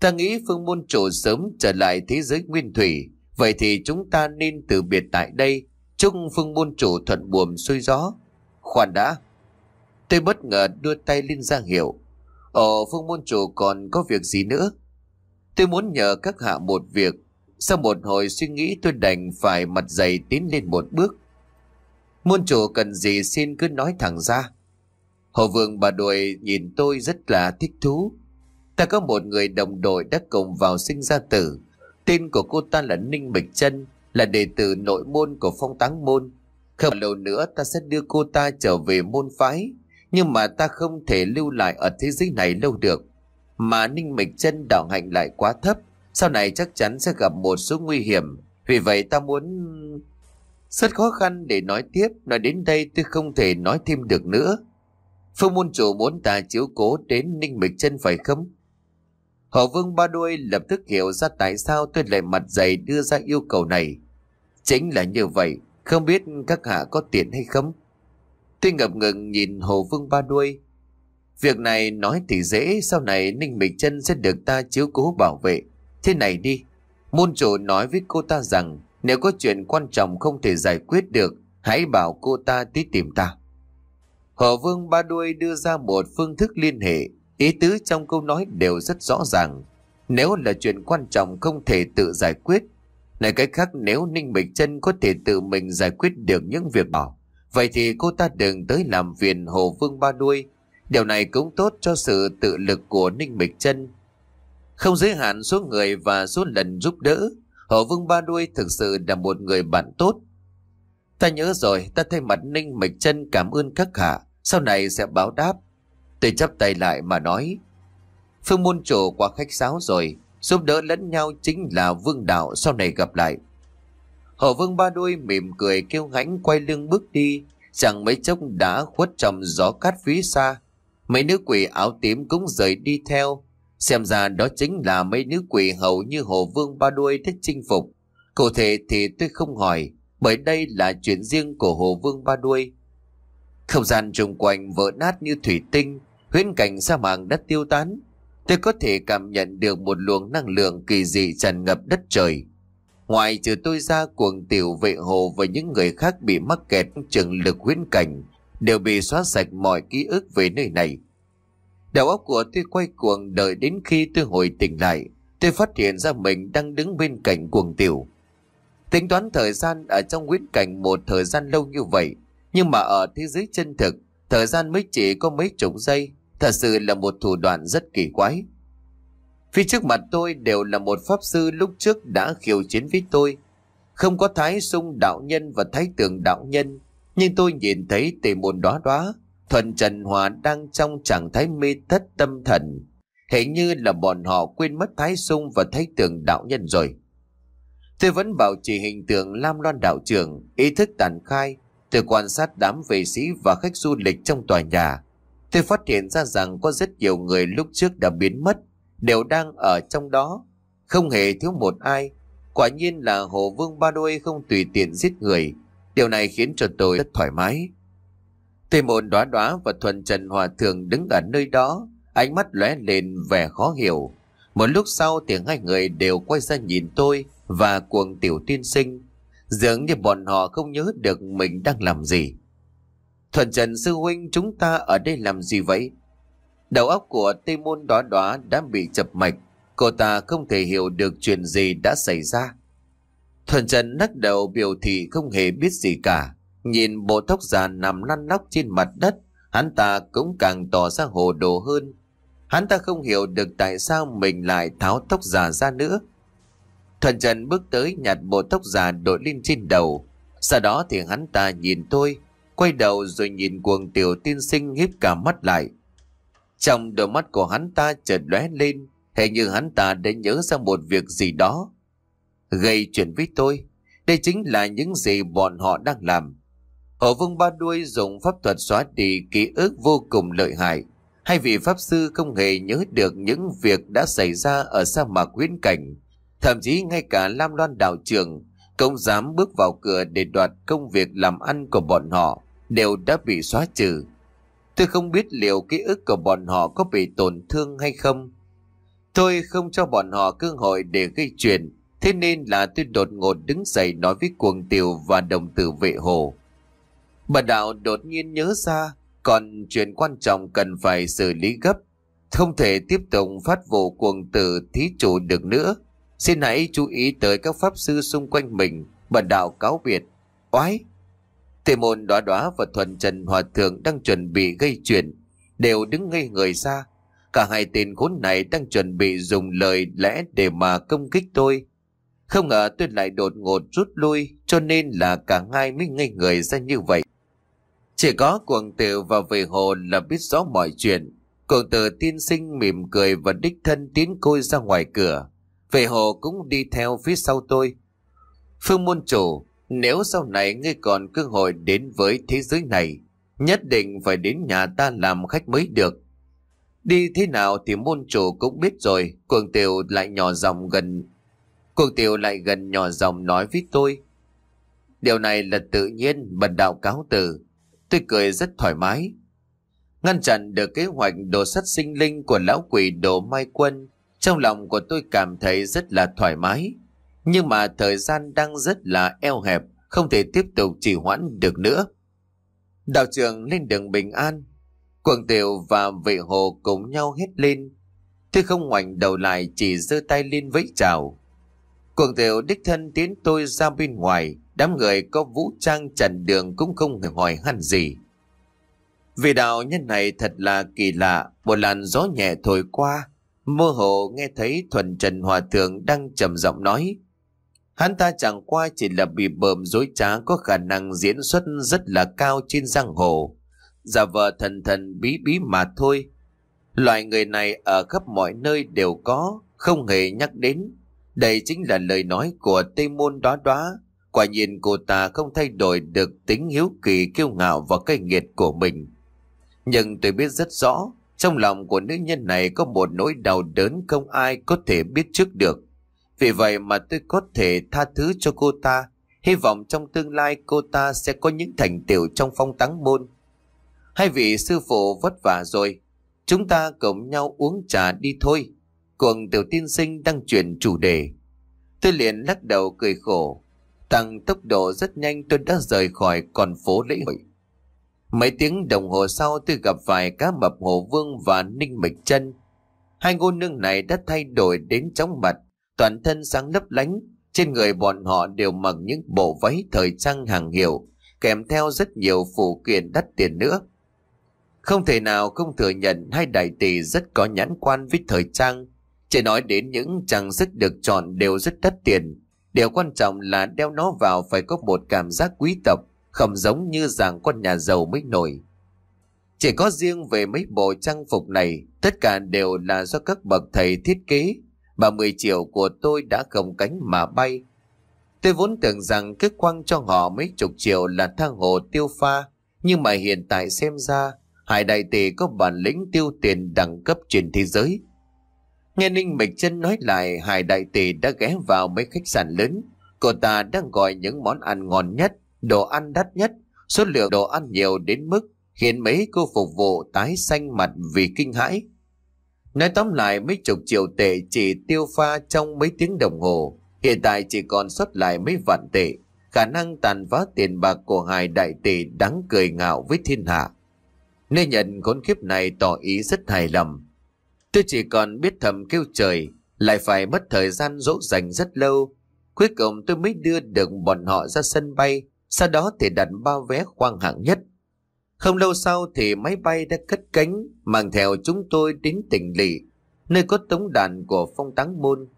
Ta nghĩ phương môn chủ sớm trở lại thế giới nguyên thủy, vậy thì chúng ta nên từ biệt tại đây, chúc phương môn chủ thuận buồm xuôi gió. Khoan đã. Tôi bất ngờ đưa tay lên ra hiệu. Ồ, phương môn chủ còn có việc gì nữa? Tôi muốn nhờ các hạ một việc. Sau một hồi suy nghĩ tôi đành phải mặt dày tiến lên một bước. Môn chủ cần gì xin cứ nói thẳng ra. Hồ Vương bà đuổi nhìn tôi rất là thích thú. Ta có một người đồng đội đã cùng vào sinh ra tử. Tên của cô ta là Ninh Bạch chân là đệ tử nội môn của phong táng môn. Không lâu nữa ta sẽ đưa cô ta trở về môn phái, nhưng mà ta không thể lưu lại ở thế giới này lâu được mà ninh mịch chân đảo hạnh lại quá thấp. Sau này chắc chắn sẽ gặp một số nguy hiểm. Vì vậy ta muốn... Rất khó khăn để nói tiếp, nói đến đây tôi không thể nói thêm được nữa. Phương môn chủ muốn ta chiếu cố đến ninh mịch chân phải không? Hậu vương ba đuôi lập tức hiểu ra tại sao tôi lại mặt dày đưa ra yêu cầu này. Chính là như vậy, không biết các hạ có tiền hay không? Tôi ngập ngừng nhìn hồ vương ba đuôi, Việc này nói thì dễ, sau này Ninh Mịch chân sẽ được ta chiếu cố bảo vệ. Thế này đi, môn chủ nói với cô ta rằng nếu có chuyện quan trọng không thể giải quyết được, hãy bảo cô ta tí tìm ta. Hở vương ba đuôi đưa ra một phương thức liên hệ, ý tứ trong câu nói đều rất rõ ràng. Nếu là chuyện quan trọng không thể tự giải quyết, này cái khác nếu Ninh Mịch chân có thể tự mình giải quyết được những việc bảo vậy thì cô ta đừng tới làm phiền Hồ Vương Ba Đuôi Điều này cũng tốt cho sự tự lực của Ninh Mịch Trân. Không giới hạn số người và số lần giúp đỡ, Hồ Vương Ba Đuôi thực sự là một người bạn tốt. Ta nhớ rồi, ta thay mặt Ninh Mịch Trân cảm ơn các hạ, sau này sẽ báo đáp. Tôi chắp tay lại mà nói, Phương môn chủ qua khách sáo rồi, giúp đỡ lẫn nhau chính là vương đạo sau này gặp lại. Hồ Vương Ba Đuôi mỉm cười kêu hãnh quay lưng bước đi, chẳng mấy chốc đã khuất trong gió cát phía xa. Mấy nữ quỷ áo tím cũng rời đi theo. Xem ra đó chính là mấy nữ quỷ hầu như hồ vương ba đuôi thích chinh phục. Cụ thể thì tôi không hỏi, bởi đây là chuyện riêng của hồ vương ba đuôi. Không gian xung quanh vỡ nát như thủy tinh, huyễn cảnh sa mạc đã tiêu tán. Tôi có thể cảm nhận được một luồng năng lượng kỳ dị tràn ngập đất trời. Ngoài trừ tôi ra cuồng tiểu vệ hồ và những người khác bị mắc kẹt trường lực huyễn cảnh, đều bị xóa sạch mọi ký ức về nơi này. Đầu óc của tôi quay cuồng đợi đến khi tôi hồi tỉnh lại, tôi phát hiện ra mình đang đứng bên cạnh cuồng tiểu. Tính toán thời gian ở trong huyễn cảnh một thời gian lâu như vậy, nhưng mà ở thế giới chân thực, thời gian mới chỉ có mấy chục giây, thật sự là một thủ đoạn rất kỳ quái. Phía trước mặt tôi đều là một pháp sư lúc trước đã khiêu chiến với tôi. Không có thái sung đạo nhân và thái tượng đạo nhân, nhưng tôi nhìn thấy tề môn đóa đóa, Thuần Trần Hòa đang trong trạng thái mê thất tâm thần. Hình như là bọn họ quên mất Thái Sung và Thái Tường đạo nhân rồi. Tôi vẫn bảo trì hình tượng Lam Loan đạo trường, ý thức tàn khai. Tôi quan sát đám vệ sĩ và khách du lịch trong tòa nhà. Tôi phát hiện ra rằng có rất nhiều người lúc trước đã biến mất, đều đang ở trong đó. Không hề thiếu một ai. Quả nhiên là Hồ Vương Ba Đôi không tùy tiện giết người, Điều này khiến cho tôi rất thoải mái. Thêm ồn đoá đoá và thuần trần hòa thượng đứng ở nơi đó, ánh mắt lóe lên vẻ khó hiểu. Một lúc sau tiếng hai người đều quay ra nhìn tôi và cuồng tiểu tiên sinh. Dường như bọn họ không nhớ được mình đang làm gì. Thuần trần sư huynh chúng ta ở đây làm gì vậy? Đầu óc của tây môn đoá đoá đã bị chập mạch. Cô ta không thể hiểu được chuyện gì đã xảy ra. Thuần Trần lắc đầu biểu thị không hề biết gì cả. Nhìn bộ tóc già nằm lăn lóc trên mặt đất, hắn ta cũng càng tỏ ra hồ đồ hơn. Hắn ta không hiểu được tại sao mình lại tháo tóc già ra nữa. Thuần Trần bước tới nhặt bộ tóc già đội lên trên đầu. Sau đó thì hắn ta nhìn tôi, quay đầu rồi nhìn cuồng tiểu tiên sinh híp cả mắt lại. Trong đôi mắt của hắn ta chợt lóe lên, hình như hắn ta đã nhớ ra một việc gì đó gây chuyện với tôi. Đây chính là những gì bọn họ đang làm. Hổ vương ba đuôi dùng pháp thuật xóa đi ký ức vô cùng lợi hại. Hai vị pháp sư không hề nhớ được những việc đã xảy ra ở sa mạc huyễn cảnh. Thậm chí ngay cả Lam Loan đảo trường không dám bước vào cửa để đoạt công việc làm ăn của bọn họ đều đã bị xóa trừ. Tôi không biết liệu ký ức của bọn họ có bị tổn thương hay không. Tôi không cho bọn họ cơ hội để gây chuyện Thế nên là tôi đột ngột đứng dậy nói với cuồng tiểu và đồng tử vệ hồ. Bà đạo đột nhiên nhớ ra, còn chuyện quan trọng cần phải xử lý gấp. Không thể tiếp tục phát vụ cuồng tử thí chủ được nữa. Xin hãy chú ý tới các pháp sư xung quanh mình, bà đạo cáo biệt. Oái! Tề môn đóa đóa và thuần trần hòa thượng đang chuẩn bị gây chuyện, đều đứng ngây người ra. Cả hai tên khốn này đang chuẩn bị dùng lời lẽ để mà công kích tôi không ngờ tôi lại đột ngột rút lui cho nên là cả hai mới ngây người ra như vậy. Chỉ có cuồng tử và về hồ là biết rõ mọi chuyện. Cuồng tử tiên sinh mỉm cười và đích thân tiến côi ra ngoài cửa. Về hồ cũng đi theo phía sau tôi. Phương môn chủ, nếu sau này ngươi còn cơ hội đến với thế giới này, nhất định phải đến nhà ta làm khách mới được. Đi thế nào thì môn chủ cũng biết rồi, cuồng tiểu lại nhỏ giọng gần Cô Tiểu lại gần nhỏ giọng nói với tôi. Điều này là tự nhiên, bần đạo cáo từ. Tôi cười rất thoải mái. Ngăn chặn được kế hoạch đồ sắt sinh linh của lão quỷ đồ mai quân, trong lòng của tôi cảm thấy rất là thoải mái. Nhưng mà thời gian đang rất là eo hẹp, không thể tiếp tục trì hoãn được nữa. Đạo trưởng lên đường bình an, quần tiểu và vị hồ cùng nhau hét lên. Tôi không ngoảnh đầu lại chỉ giơ tay lên vẫy chào. Cuộc tiểu đích thân tiến tôi ra bên ngoài, đám người có vũ trang chặn đường cũng không hề hỏi han gì. Vì đạo nhân này thật là kỳ lạ, một làn gió nhẹ thổi qua, mơ hồ nghe thấy thuần trần hòa thượng đang trầm giọng nói. Hắn ta chẳng qua chỉ là bị bờm dối trá có khả năng diễn xuất rất là cao trên giang hồ. Giả vờ thần thần bí bí mà thôi. Loại người này ở khắp mọi nơi đều có, không hề nhắc đến. Đây chính là lời nói của Tây Môn Đóa Đóa. Quả nhiên cô ta không thay đổi được tính hiếu kỳ kiêu ngạo và cay nghiệt của mình. Nhưng tôi biết rất rõ, trong lòng của nữ nhân này có một nỗi đau đớn không ai có thể biết trước được. Vì vậy mà tôi có thể tha thứ cho cô ta. Hy vọng trong tương lai cô ta sẽ có những thành tựu trong phong táng môn. Hai vị sư phụ vất vả rồi. Chúng ta cùng nhau uống trà đi thôi cuồng tiểu tiên sinh đang chuyển chủ đề. Tôi liền lắc đầu cười khổ. Tăng tốc độ rất nhanh tôi đã rời khỏi con phố lễ hội. Mấy tiếng đồng hồ sau tôi gặp vài cá mập hồ vương và ninh mịch chân. Hai cô nương này đã thay đổi đến chóng mặt, toàn thân sáng lấp lánh. Trên người bọn họ đều mặc những bộ váy thời trang hàng hiệu, kèm theo rất nhiều phụ kiện đắt tiền nữa. Không thể nào không thừa nhận hai đại tỷ rất có nhãn quan với thời trang, chỉ nói đến những chàng rất được chọn đều rất đắt tiền. Điều quan trọng là đeo nó vào phải có một cảm giác quý tộc, không giống như rằng con nhà giàu mới nổi. Chỉ có riêng về mấy bộ trang phục này, tất cả đều là do các bậc thầy thiết kế. 30 triệu của tôi đã không cánh mà bay. Tôi vốn tưởng rằng cứ quăng cho họ mấy chục triệu là thang hồ tiêu pha, nhưng mà hiện tại xem ra, hải đại tỷ có bản lĩnh tiêu tiền đẳng cấp trên thế giới. Nghe Ninh Bạch Trân nói lại, Hải Đại Tỷ đã ghé vào mấy khách sạn lớn. Cô ta đang gọi những món ăn ngon nhất, đồ ăn đắt nhất, số lượng đồ ăn nhiều đến mức khiến mấy cô phục vụ tái xanh mặt vì kinh hãi. Nói tóm lại mấy chục triệu tệ chỉ tiêu pha trong mấy tiếng đồng hồ, hiện tại chỉ còn xuất lại mấy vạn tệ. Khả năng tàn phá tiền bạc của Hải Đại Tỷ đáng cười ngạo với thiên hạ. Nơi nhận khốn kiếp này tỏ ý rất hài lòng Tôi chỉ còn biết thầm kêu trời, lại phải mất thời gian dỗ dành rất lâu. Cuối cùng tôi mới đưa được bọn họ ra sân bay, sau đó thì đặt bao vé khoang hạng nhất. Không lâu sau thì máy bay đã cất cánh, mang theo chúng tôi đến tỉnh lỵ, nơi có tống đàn của phong táng môn.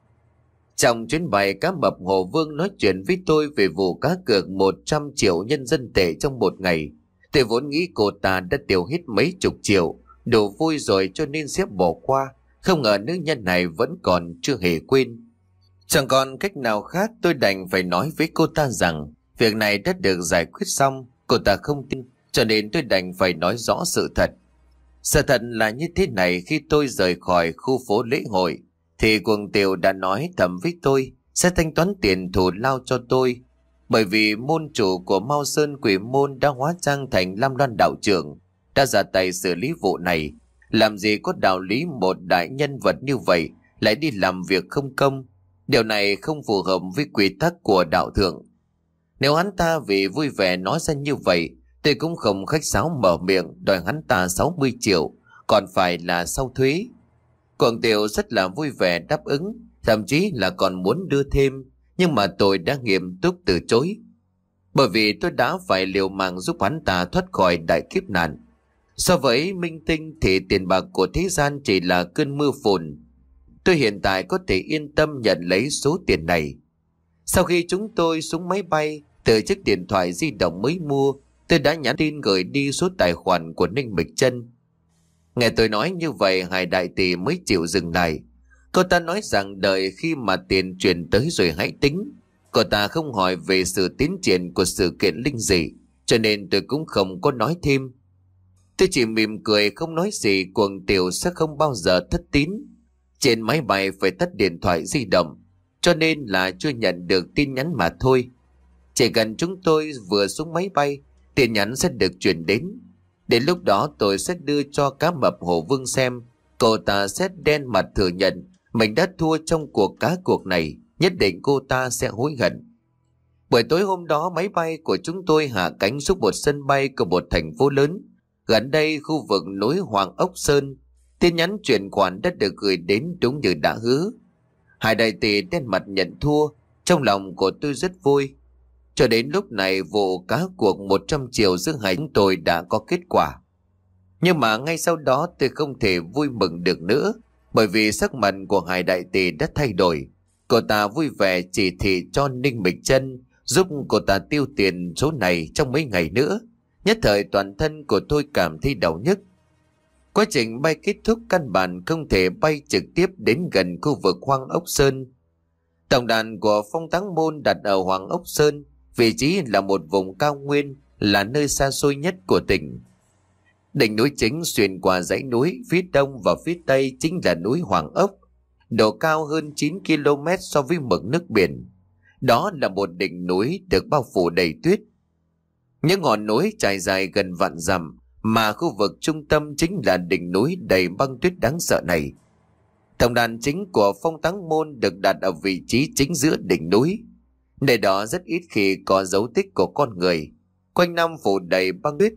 Trong chuyến bay cá mập Hồ Vương nói chuyện với tôi về vụ cá cược 100 triệu nhân dân tệ trong một ngày. Tôi vốn nghĩ cô ta đã tiêu hết mấy chục triệu, Đủ vui rồi cho nên xếp bỏ qua Không ngờ nữ nhân này vẫn còn chưa hề quên Chẳng còn cách nào khác tôi đành phải nói với cô ta rằng Việc này đã được giải quyết xong Cô ta không tin Cho nên tôi đành phải nói rõ sự thật Sự thật là như thế này Khi tôi rời khỏi khu phố lễ hội Thì cuồng tiểu đã nói thầm với tôi Sẽ thanh toán tiền thù lao cho tôi Bởi vì môn chủ của Mao Sơn Quỷ Môn đã hóa trang thành Lam Loan Đạo trưởng đã ra tay xử lý vụ này. Làm gì có đạo lý một đại nhân vật như vậy lại đi làm việc không công. Điều này không phù hợp với quy tắc của đạo thượng. Nếu hắn ta vì vui vẻ nói ra như vậy, tôi cũng không khách sáo mở miệng đòi hắn ta 60 triệu, còn phải là sau thuế. Quảng Tiểu rất là vui vẻ đáp ứng, thậm chí là còn muốn đưa thêm, nhưng mà tôi đã nghiêm túc từ chối. Bởi vì tôi đã phải liều mạng giúp hắn ta thoát khỏi đại kiếp nạn, So với minh tinh thì tiền bạc của thế gian chỉ là cơn mưa phùn. Tôi hiện tại có thể yên tâm nhận lấy số tiền này. Sau khi chúng tôi xuống máy bay, từ chiếc điện thoại di động mới mua, tôi đã nhắn tin gửi đi số tài khoản của Ninh Bịch Trân. Nghe tôi nói như vậy, Hải Đại Tỷ mới chịu dừng lại. Cô ta nói rằng đợi khi mà tiền chuyển tới rồi hãy tính. Cô ta không hỏi về sự tiến triển của sự kiện linh dị, cho nên tôi cũng không có nói thêm. Tôi chỉ mỉm cười không nói gì cuồng tiểu sẽ không bao giờ thất tín. Trên máy bay phải tắt điện thoại di động, cho nên là chưa nhận được tin nhắn mà thôi. Chỉ cần chúng tôi vừa xuống máy bay, tin nhắn sẽ được chuyển đến. Đến lúc đó tôi sẽ đưa cho cá mập Hồ Vương xem, cô ta sẽ đen mặt thừa nhận mình đã thua trong cuộc cá cuộc này, nhất định cô ta sẽ hối hận. Buổi tối hôm đó máy bay của chúng tôi hạ cánh xuống một sân bay của một thành phố lớn, Gần đây khu vực núi Hoàng Ốc Sơn, tin nhắn chuyển khoản đã được gửi đến đúng như đã hứa. Hai đại tỷ trên mặt nhận thua, trong lòng của tôi rất vui. Cho đến lúc này vụ cá cuộc 100 triệu giữa hai chúng tôi đã có kết quả. Nhưng mà ngay sau đó tôi không thể vui mừng được nữa bởi vì sắc mặt của hai Đại Tỷ đã thay đổi. Cô ta vui vẻ chỉ thị cho Ninh Bịch Trân giúp cô ta tiêu tiền số này trong mấy ngày nữa. Nhất thời toàn thân của tôi cảm thấy đau nhức. Quá trình bay kết thúc căn bản không thể bay trực tiếp đến gần khu vực Hoang Ốc Sơn. Tổng đàn của phong táng môn đặt ở Hoàng Ốc Sơn, vị trí là một vùng cao nguyên, là nơi xa xôi nhất của tỉnh. Đỉnh núi chính xuyên qua dãy núi phía đông và phía tây chính là núi Hoàng Ốc, độ cao hơn 9 km so với mực nước biển. Đó là một đỉnh núi được bao phủ đầy tuyết, những ngọn núi trải dài gần vạn dặm mà khu vực trung tâm chính là đỉnh núi đầy băng tuyết đáng sợ này. Tổng đàn chính của phong táng môn được đặt ở vị trí chính giữa đỉnh núi. Nơi đó rất ít khi có dấu tích của con người. Quanh năm phủ đầy băng tuyết.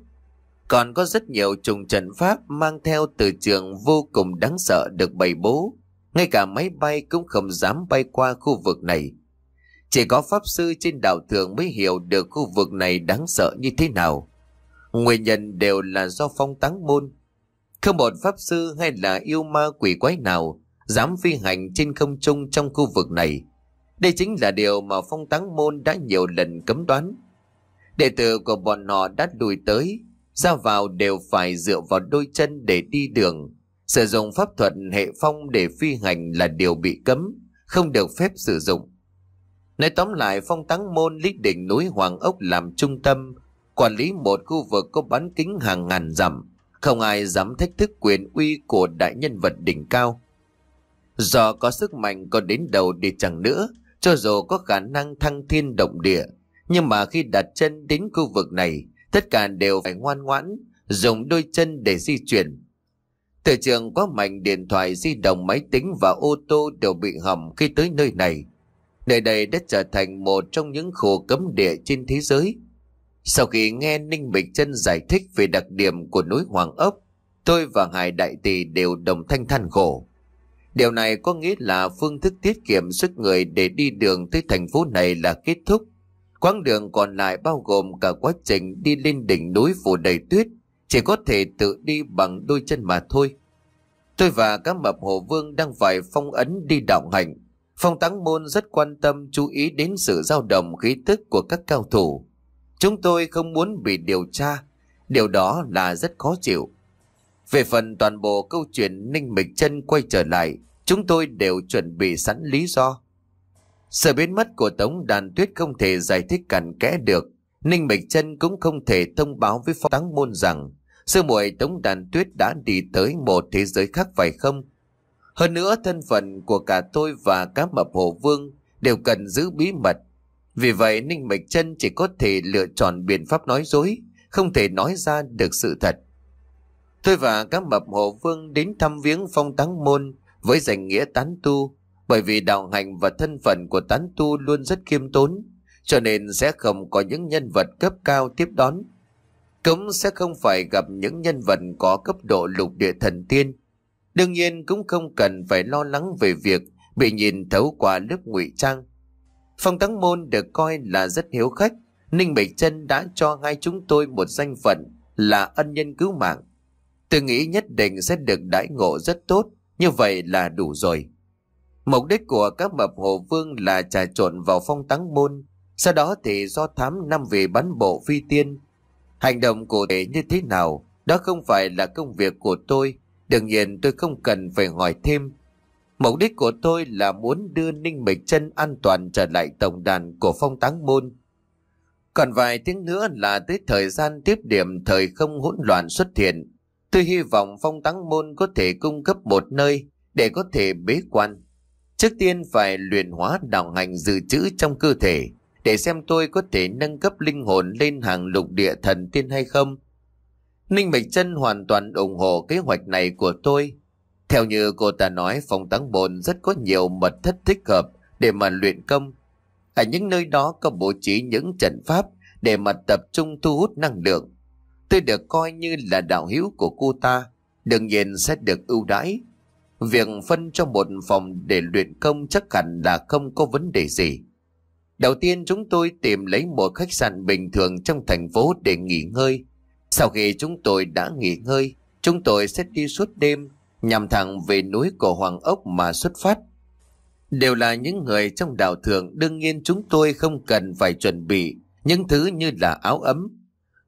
Còn có rất nhiều trùng trận pháp mang theo từ trường vô cùng đáng sợ được bày bố. Ngay cả máy bay cũng không dám bay qua khu vực này. Chỉ có pháp sư trên đạo thượng mới hiểu được khu vực này đáng sợ như thế nào. Nguyên nhân đều là do phong táng môn. Không một pháp sư hay là yêu ma quỷ quái nào dám phi hành trên không trung trong khu vực này. Đây chính là điều mà phong táng môn đã nhiều lần cấm đoán. Đệ tử của bọn họ đã lùi tới, ra vào đều phải dựa vào đôi chân để đi đường. Sử dụng pháp thuật hệ phong để phi hành là điều bị cấm, không được phép sử dụng. Nói tóm lại phong táng môn lý đỉnh núi Hoàng Ốc làm trung tâm, quản lý một khu vực có bán kính hàng ngàn dặm, không ai dám thách thức quyền uy của đại nhân vật đỉnh cao. Do có sức mạnh còn đến đầu đi chẳng nữa, cho dù có khả năng thăng thiên động địa, nhưng mà khi đặt chân đến khu vực này, tất cả đều phải ngoan ngoãn, dùng đôi chân để di chuyển. Từ trường có mạnh điện thoại di động máy tính và ô tô đều bị hỏng khi tới nơi này – Nơi đây đã trở thành một trong những khu cấm địa trên thế giới. Sau khi nghe Ninh Bịch Trân giải thích về đặc điểm của núi Hoàng Ốc, tôi và Hải Đại Tỷ đều đồng thanh than khổ. Điều này có nghĩa là phương thức tiết kiệm sức người để đi đường tới thành phố này là kết thúc. Quãng đường còn lại bao gồm cả quá trình đi lên đỉnh núi phủ đầy tuyết, chỉ có thể tự đi bằng đôi chân mà thôi. Tôi và các mập hồ vương đang phải phong ấn đi đạo hành, Phong táng môn rất quan tâm chú ý đến sự dao động khí tức của các cao thủ. Chúng tôi không muốn bị điều tra, điều đó là rất khó chịu. Về phần toàn bộ câu chuyện Ninh Mịch chân quay trở lại, chúng tôi đều chuẩn bị sẵn lý do. Sự biến mất của Tống Đàn Tuyết không thể giải thích cặn kẽ được, Ninh Mịch chân cũng không thể thông báo với phong táng môn rằng sư muội Tống Đàn Tuyết đã đi tới một thế giới khác phải không? Hơn nữa thân phận của cả tôi và cá mập hồ vương đều cần giữ bí mật. Vì vậy Ninh Mạch chân chỉ có thể lựa chọn biện pháp nói dối, không thể nói ra được sự thật. Tôi và các mập hồ vương đến thăm viếng phong táng môn với danh nghĩa tán tu, bởi vì đạo hành và thân phận của tán tu luôn rất khiêm tốn, cho nên sẽ không có những nhân vật cấp cao tiếp đón. Cũng sẽ không phải gặp những nhân vật có cấp độ lục địa thần tiên, Đương nhiên cũng không cần phải lo lắng về việc bị nhìn thấu qua lớp ngụy trang. Phong Thắng Môn được coi là rất hiếu khách. Ninh Bạch Trân đã cho hai chúng tôi một danh phận là ân nhân cứu mạng. Tôi nghĩ nhất định sẽ được đãi ngộ rất tốt, như vậy là đủ rồi. Mục đích của các mập hồ vương là trà trộn vào phong táng môn, sau đó thì do thám năm vị bắn bộ phi tiên. Hành động cụ thể như thế nào, đó không phải là công việc của tôi, Đương nhiên tôi không cần phải hỏi thêm. Mục đích của tôi là muốn đưa Ninh Mịch chân an toàn trở lại tổng đàn của phong táng môn. Còn vài tiếng nữa là tới thời gian tiếp điểm thời không hỗn loạn xuất hiện. Tôi hy vọng phong táng môn có thể cung cấp một nơi để có thể bế quan. Trước tiên phải luyện hóa đạo hành dự trữ trong cơ thể để xem tôi có thể nâng cấp linh hồn lên hàng lục địa thần tiên hay không. Ninh Bạch Trân hoàn toàn ủng hộ kế hoạch này của tôi. Theo như cô ta nói, phòng táng bồn rất có nhiều mật thất thích hợp để mà luyện công. Ở những nơi đó có bố trí những trận pháp để mà tập trung thu hút năng lượng. Tôi được coi như là đạo hữu của cô ta, đương nhiên sẽ được ưu đãi. Việc phân cho một phòng để luyện công chắc hẳn là không có vấn đề gì. Đầu tiên chúng tôi tìm lấy một khách sạn bình thường trong thành phố để nghỉ ngơi. Sau khi chúng tôi đã nghỉ ngơi, chúng tôi sẽ đi suốt đêm nhằm thẳng về núi cổ Hoàng Ốc mà xuất phát. Đều là những người trong đạo thường đương nhiên chúng tôi không cần phải chuẩn bị những thứ như là áo ấm.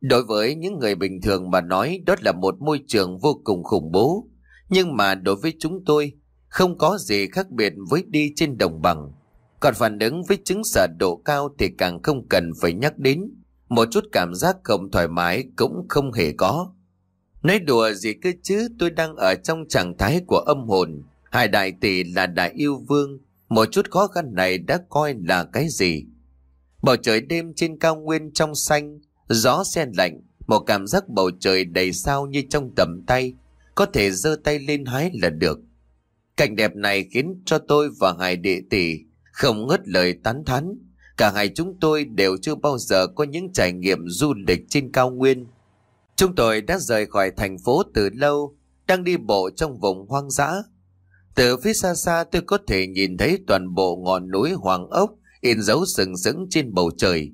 Đối với những người bình thường mà nói đó là một môi trường vô cùng khủng bố. Nhưng mà đối với chúng tôi không có gì khác biệt với đi trên đồng bằng. Còn phản ứng với chứng sợ độ cao thì càng không cần phải nhắc đến. Một chút cảm giác không thoải mái cũng không hề có. Nói đùa gì cơ chứ tôi đang ở trong trạng thái của âm hồn. Hai đại tỷ là đại yêu vương. Một chút khó khăn này đã coi là cái gì. Bầu trời đêm trên cao nguyên trong xanh, gió sen lạnh, một cảm giác bầu trời đầy sao như trong tầm tay. Có thể giơ tay lên hái là được. Cảnh đẹp này khiến cho tôi và hai địa tỷ không ngớt lời tán thán. Cả hai chúng tôi đều chưa bao giờ có những trải nghiệm du lịch trên cao nguyên. Chúng tôi đã rời khỏi thành phố từ lâu, đang đi bộ trong vùng hoang dã. Từ phía xa xa tôi có thể nhìn thấy toàn bộ ngọn núi Hoàng Ốc in dấu sừng sững trên bầu trời.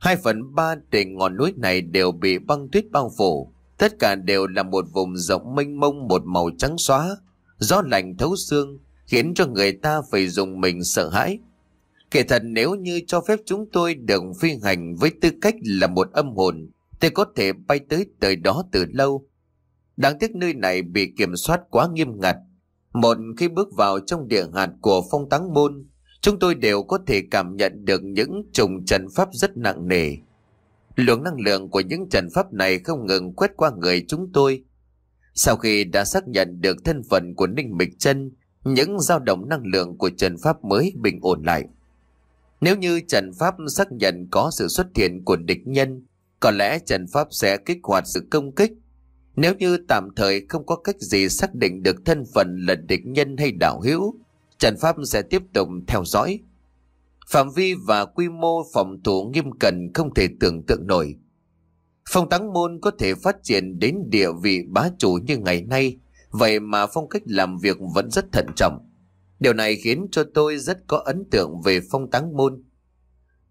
Hai phần ba tỉnh ngọn núi này đều bị băng tuyết bao phủ. Tất cả đều là một vùng rộng mênh mông một màu trắng xóa. Gió lạnh thấu xương khiến cho người ta phải dùng mình sợ hãi. Kể thật nếu như cho phép chúng tôi được phi hành với tư cách là một âm hồn, thì có thể bay tới tới đó từ lâu. Đáng tiếc nơi này bị kiểm soát quá nghiêm ngặt. Một khi bước vào trong địa hạt của phong táng môn, chúng tôi đều có thể cảm nhận được những trùng trần pháp rất nặng nề. Lượng năng lượng của những trần pháp này không ngừng quét qua người chúng tôi. Sau khi đã xác nhận được thân phận của Ninh Mịch chân, những dao động năng lượng của trần pháp mới bình ổn lại. Nếu như Trần Pháp xác nhận có sự xuất hiện của địch nhân, có lẽ Trần Pháp sẽ kích hoạt sự công kích. Nếu như tạm thời không có cách gì xác định được thân phận là địch nhân hay đảo hữu, Trần Pháp sẽ tiếp tục theo dõi. Phạm vi và quy mô phòng thủ nghiêm cẩn không thể tưởng tượng nổi. Phong Táng Môn có thể phát triển đến địa vị bá chủ như ngày nay, vậy mà phong cách làm việc vẫn rất thận trọng. Điều này khiến cho tôi rất có ấn tượng về phong táng môn.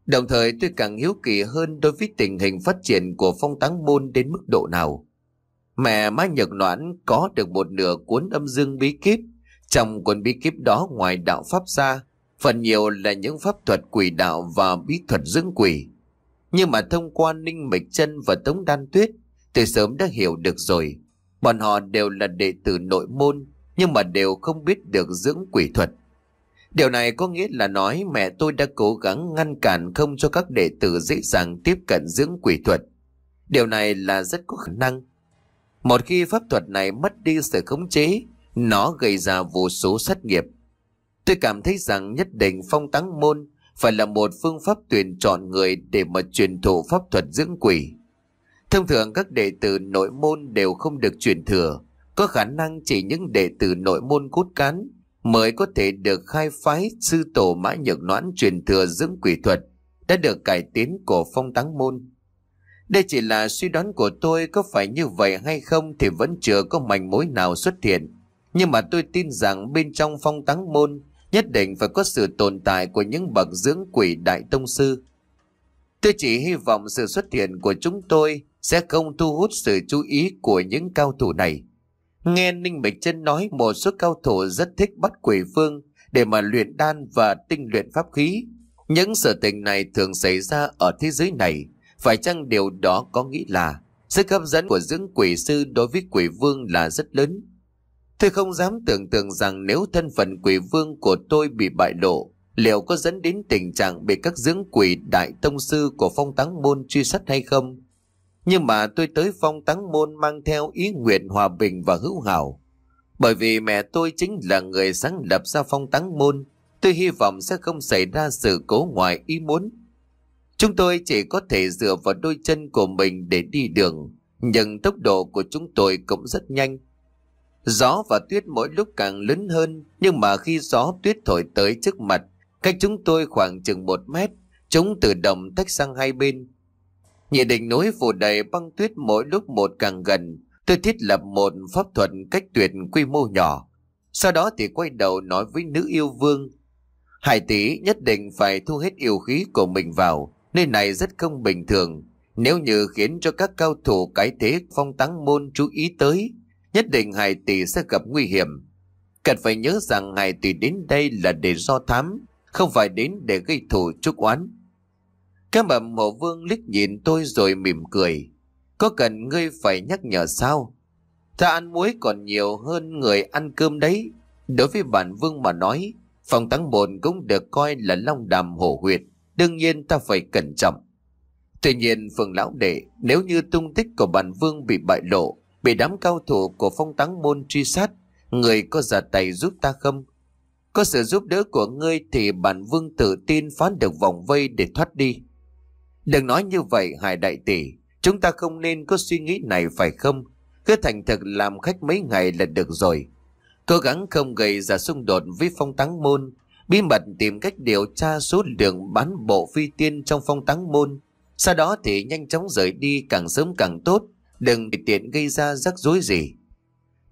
Đồng thời tôi càng hiếu kỳ hơn đối với tình hình phát triển của phong táng môn đến mức độ nào. Mẹ má nhật noãn có được một nửa cuốn âm dương bí kíp. Trong cuốn bí kíp đó ngoài đạo Pháp ra, phần nhiều là những pháp thuật quỷ đạo và bí thuật dưỡng quỷ. Nhưng mà thông qua Ninh Mạch chân và Tống Đan Tuyết, tôi sớm đã hiểu được rồi. Bọn họ đều là đệ tử nội môn, nhưng mà đều không biết được dưỡng quỷ thuật. Điều này có nghĩa là nói mẹ tôi đã cố gắng ngăn cản không cho các đệ tử dễ dàng tiếp cận dưỡng quỷ thuật. Điều này là rất có khả năng. Một khi pháp thuật này mất đi sự khống chế, nó gây ra vô số sát nghiệp. Tôi cảm thấy rằng nhất định phong táng môn phải là một phương pháp tuyển chọn người để mà truyền thụ pháp thuật dưỡng quỷ. Thông thường các đệ tử nội môn đều không được truyền thừa, có khả năng chỉ những đệ tử nội môn cốt cán mới có thể được khai phái sư tổ mã nhược noãn truyền thừa dưỡng quỷ thuật đã được cải tiến của phong táng môn. Đây chỉ là suy đoán của tôi có phải như vậy hay không thì vẫn chưa có manh mối nào xuất hiện. Nhưng mà tôi tin rằng bên trong phong táng môn nhất định phải có sự tồn tại của những bậc dưỡng quỷ đại tông sư. Tôi chỉ hy vọng sự xuất hiện của chúng tôi sẽ không thu hút sự chú ý của những cao thủ này. Nghe Ninh Bạch Trân nói một số cao thủ rất thích bắt quỷ phương để mà luyện đan và tinh luyện pháp khí. Những sự tình này thường xảy ra ở thế giới này. Phải chăng điều đó có nghĩa là sức hấp dẫn của dưỡng quỷ sư đối với quỷ vương là rất lớn? Tôi không dám tưởng tượng rằng nếu thân phận quỷ vương của tôi bị bại lộ, liệu có dẫn đến tình trạng bị các dưỡng quỷ đại tông sư của phong táng môn truy sát hay không? Nhưng mà tôi tới phong táng môn mang theo ý nguyện hòa bình và hữu hảo. Bởi vì mẹ tôi chính là người sáng lập ra phong táng môn, tôi hy vọng sẽ không xảy ra sự cố ngoài ý muốn. Chúng tôi chỉ có thể dựa vào đôi chân của mình để đi đường, nhưng tốc độ của chúng tôi cũng rất nhanh. Gió và tuyết mỗi lúc càng lớn hơn, nhưng mà khi gió tuyết thổi tới trước mặt, cách chúng tôi khoảng chừng một mét, chúng tự động tách sang hai bên. Nhị đỉnh núi phủ đầy băng tuyết mỗi lúc một càng gần, tôi thiết lập một pháp thuật cách tuyệt quy mô nhỏ. Sau đó thì quay đầu nói với nữ yêu vương. Hải tỷ nhất định phải thu hết yêu khí của mình vào, nơi này rất không bình thường. Nếu như khiến cho các cao thủ cái thế phong táng môn chú ý tới, nhất định hải tỷ sẽ gặp nguy hiểm. Cần phải nhớ rằng hải tỷ đến đây là để do thám, không phải đến để gây thù chúc oán. Các bà mộ vương liếc nhìn tôi rồi mỉm cười. Có cần ngươi phải nhắc nhở sao? Ta ăn muối còn nhiều hơn người ăn cơm đấy. Đối với bản vương mà nói, phòng tăng bồn cũng được coi là long đàm hổ huyệt. Đương nhiên ta phải cẩn trọng. Tuy nhiên phường lão đệ, nếu như tung tích của bản vương bị bại lộ, bị đám cao thủ của phong táng môn truy sát, người có ra tay giúp ta không? Có sự giúp đỡ của ngươi thì bản vương tự tin phán được vòng vây để thoát đi. Đừng nói như vậy Hải Đại Tỷ, chúng ta không nên có suy nghĩ này phải không? Cứ thành thực làm khách mấy ngày là được rồi. Cố gắng không gây ra xung đột với phong táng môn, bí mật tìm cách điều tra số lượng bán bộ phi tiên trong phong táng môn. Sau đó thì nhanh chóng rời đi càng sớm càng tốt, đừng bị tiện gây ra rắc rối gì.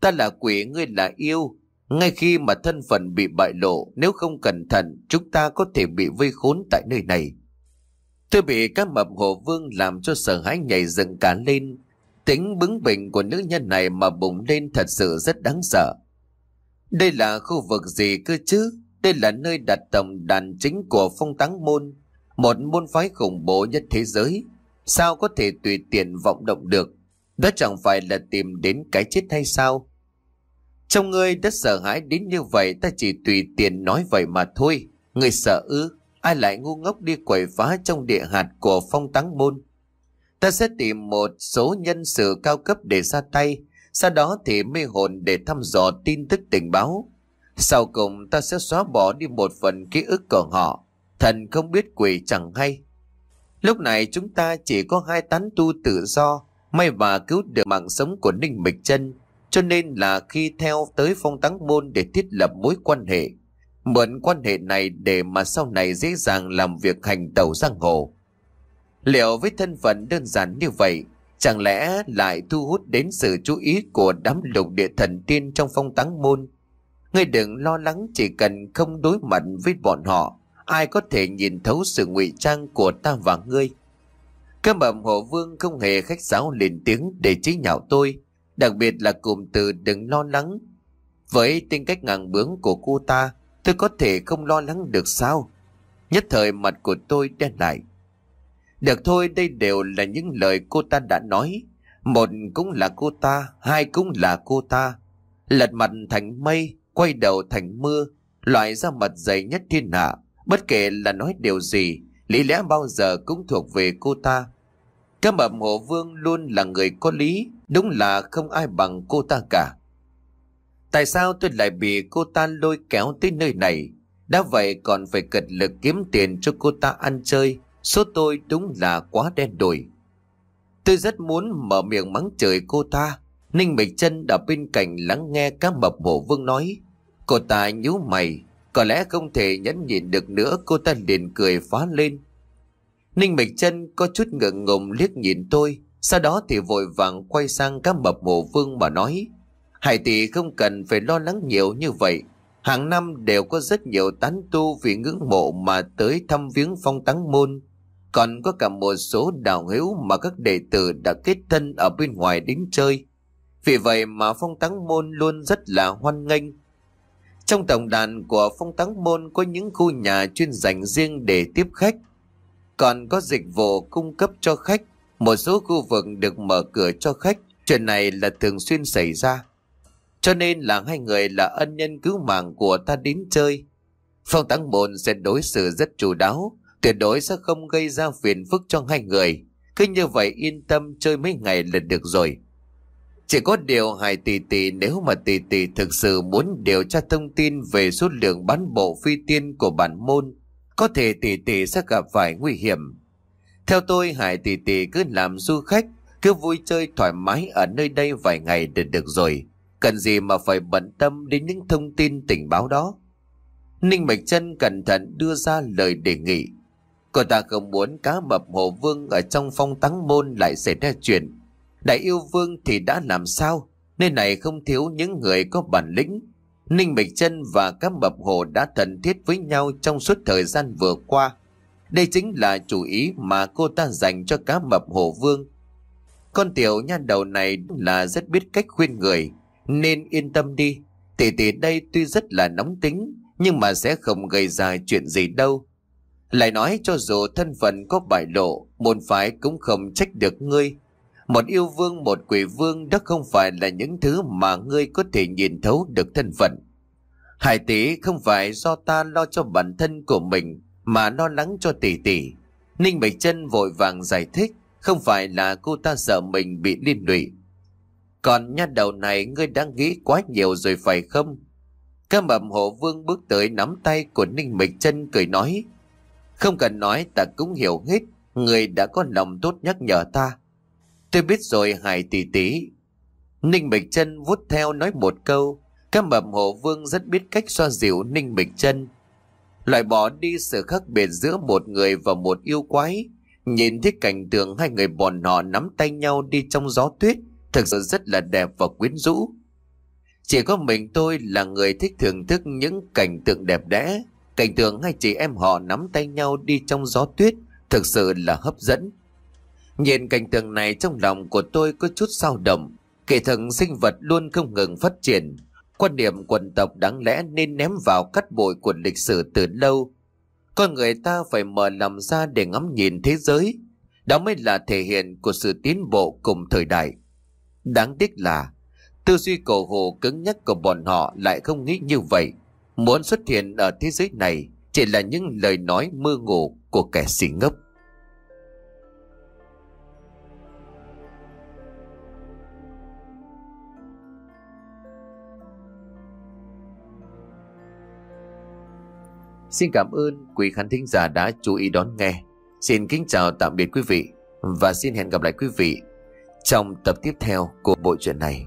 Ta là quỷ, ngươi là yêu. Ngay khi mà thân phận bị bại lộ, nếu không cẩn thận, chúng ta có thể bị vây khốn tại nơi này. Tôi bị các mập hồ vương làm cho sợ hãi nhảy dựng cả lên. Tính bướng bỉnh của nữ nhân này mà bụng lên thật sự rất đáng sợ. Đây là khu vực gì cơ chứ? Đây là nơi đặt tổng đàn chính của phong táng môn, một môn phái khủng bố nhất thế giới. Sao có thể tùy tiện vọng động được? Đó chẳng phải là tìm đến cái chết hay sao? Trong ngươi đã sợ hãi đến như vậy ta chỉ tùy tiện nói vậy mà thôi. Ngươi sợ ư? ai lại ngu ngốc đi quậy phá trong địa hạt của phong táng môn. Ta sẽ tìm một số nhân sự cao cấp để ra tay, sau đó thì mê hồn để thăm dò tin tức tình báo. Sau cùng ta sẽ xóa bỏ đi một phần ký ức của họ, thần không biết quỷ chẳng hay. Lúc này chúng ta chỉ có hai tán tu tự do, may và cứu được mạng sống của Ninh Mịch Trân, cho nên là khi theo tới phong táng môn để thiết lập mối quan hệ, mượn quan hệ này để mà sau này dễ dàng làm việc hành tẩu giang hồ. Liệu với thân phận đơn giản như vậy, chẳng lẽ lại thu hút đến sự chú ý của đám lục địa thần tiên trong phong táng môn? Ngươi đừng lo lắng chỉ cần không đối mặt với bọn họ, ai có thể nhìn thấu sự ngụy trang của ta và ngươi. Các bẩm hộ vương không hề khách sáo lên tiếng để chế nhạo tôi, đặc biệt là cụm từ đừng lo lắng. Với tính cách ngang bướng của cô ta, Tôi có thể không lo lắng được sao? Nhất thời mặt của tôi đen lại. Được thôi, đây đều là những lời cô ta đã nói. Một cũng là cô ta, hai cũng là cô ta. Lật mặt thành mây, quay đầu thành mưa, loại ra mặt dày nhất thiên hạ. Bất kể là nói điều gì, lý lẽ bao giờ cũng thuộc về cô ta. Các mập hộ vương luôn là người có lý, đúng là không ai bằng cô ta cả. Tại sao tôi lại bị cô ta lôi kéo tới nơi này? Đã vậy còn phải cật lực kiếm tiền cho cô ta ăn chơi. Số tôi đúng là quá đen đủi. Tôi rất muốn mở miệng mắng trời cô ta. Ninh Bạch chân đã bên cạnh lắng nghe các mập hổ vương nói. Cô ta nhíu mày. Có lẽ không thể nhẫn nhịn được nữa cô ta liền cười phá lên. Ninh Bạch chân có chút ngượng ngùng liếc nhìn tôi. Sau đó thì vội vàng quay sang các mập hổ vương mà nói. Hải tỷ không cần phải lo lắng nhiều như vậy. Hàng năm đều có rất nhiều tán tu vì ngưỡng mộ mà tới thăm viếng phong táng môn. Còn có cả một số đạo hữu mà các đệ tử đã kết thân ở bên ngoài đến chơi. Vì vậy mà phong táng môn luôn rất là hoan nghênh. Trong tổng đàn của phong táng môn có những khu nhà chuyên dành riêng để tiếp khách. Còn có dịch vụ cung cấp cho khách, một số khu vực được mở cửa cho khách. Chuyện này là thường xuyên xảy ra. Cho nên là hai người là ân nhân cứu mạng của ta đến chơi. Phong táng bồn sẽ đối xử rất chủ đáo, tuyệt đối sẽ không gây ra phiền phức cho hai người. Cứ như vậy yên tâm chơi mấy ngày là được rồi. Chỉ có điều hài tỷ tỷ nếu mà tỷ tỷ thực sự muốn điều tra thông tin về số lượng bán bộ phi tiên của bản môn, có thể tỷ tỷ sẽ gặp phải nguy hiểm. Theo tôi hải tỷ tỷ cứ làm du khách, cứ vui chơi thoải mái ở nơi đây vài ngày để được rồi. Cần gì mà phải bận tâm đến những thông tin tình báo đó Ninh Bạch Chân cẩn thận đưa ra lời đề nghị Cô ta không muốn cá mập hồ vương ở trong phong táng môn lại xảy ra chuyện Đại yêu vương thì đã làm sao Nơi này không thiếu những người có bản lĩnh Ninh Bạch Chân và Cá mập hồ đã thân thiết với nhau trong suốt thời gian vừa qua. Đây chính là chủ ý mà cô ta dành cho cá mập hồ vương. Con tiểu nha đầu này là rất biết cách khuyên người, nên yên tâm đi, tỷ tỷ đây tuy rất là nóng tính, nhưng mà sẽ không gây ra chuyện gì đâu. Lại nói cho dù thân phận có bại lộ, môn phái cũng không trách được ngươi. Một yêu vương, một quỷ vương đó không phải là những thứ mà ngươi có thể nhìn thấu được thân phận. Hải tỷ không phải do ta lo cho bản thân của mình mà lo lắng cho tỷ tỷ. Ninh Bạch Trân vội vàng giải thích, không phải là cô ta sợ mình bị liên lụy, còn nha đầu này ngươi đang nghĩ quá nhiều rồi phải không? Cam ẩm hộ vương bước tới nắm tay của Ninh Mịch chân cười nói. Không cần nói ta cũng hiểu hết, người đã có lòng tốt nhắc nhở ta. Tôi biết rồi hài tỷ tỷ. Ninh Mịch chân vút theo nói một câu. Cam ẩm hộ vương rất biết cách xoa dịu Ninh Mịch chân Loại bỏ đi sự khác biệt giữa một người và một yêu quái. Nhìn thấy cảnh tượng hai người bọn họ nắm tay nhau đi trong gió tuyết Thực sự rất là đẹp và quyến rũ Chỉ có mình tôi là người thích thưởng thức những cảnh tượng đẹp đẽ Cảnh tượng hai chị em họ nắm tay nhau đi trong gió tuyết Thực sự là hấp dẫn Nhìn cảnh tượng này trong lòng của tôi có chút sao động Kể thần sinh vật luôn không ngừng phát triển Quan điểm quần tộc đáng lẽ nên ném vào cắt bội của lịch sử từ lâu Con người ta phải mở lòng ra để ngắm nhìn thế giới Đó mới là thể hiện của sự tiến bộ cùng thời đại Đáng tiếc là tư duy cổ hồ cứng nhắc của bọn họ lại không nghĩ như vậy. Muốn xuất hiện ở thế giới này chỉ là những lời nói mơ ngủ của kẻ sĩ ngốc. Xin cảm ơn quý khán thính giả đã chú ý đón nghe. Xin kính chào tạm biệt quý vị và xin hẹn gặp lại quý vị trong tập tiếp theo của bộ truyện này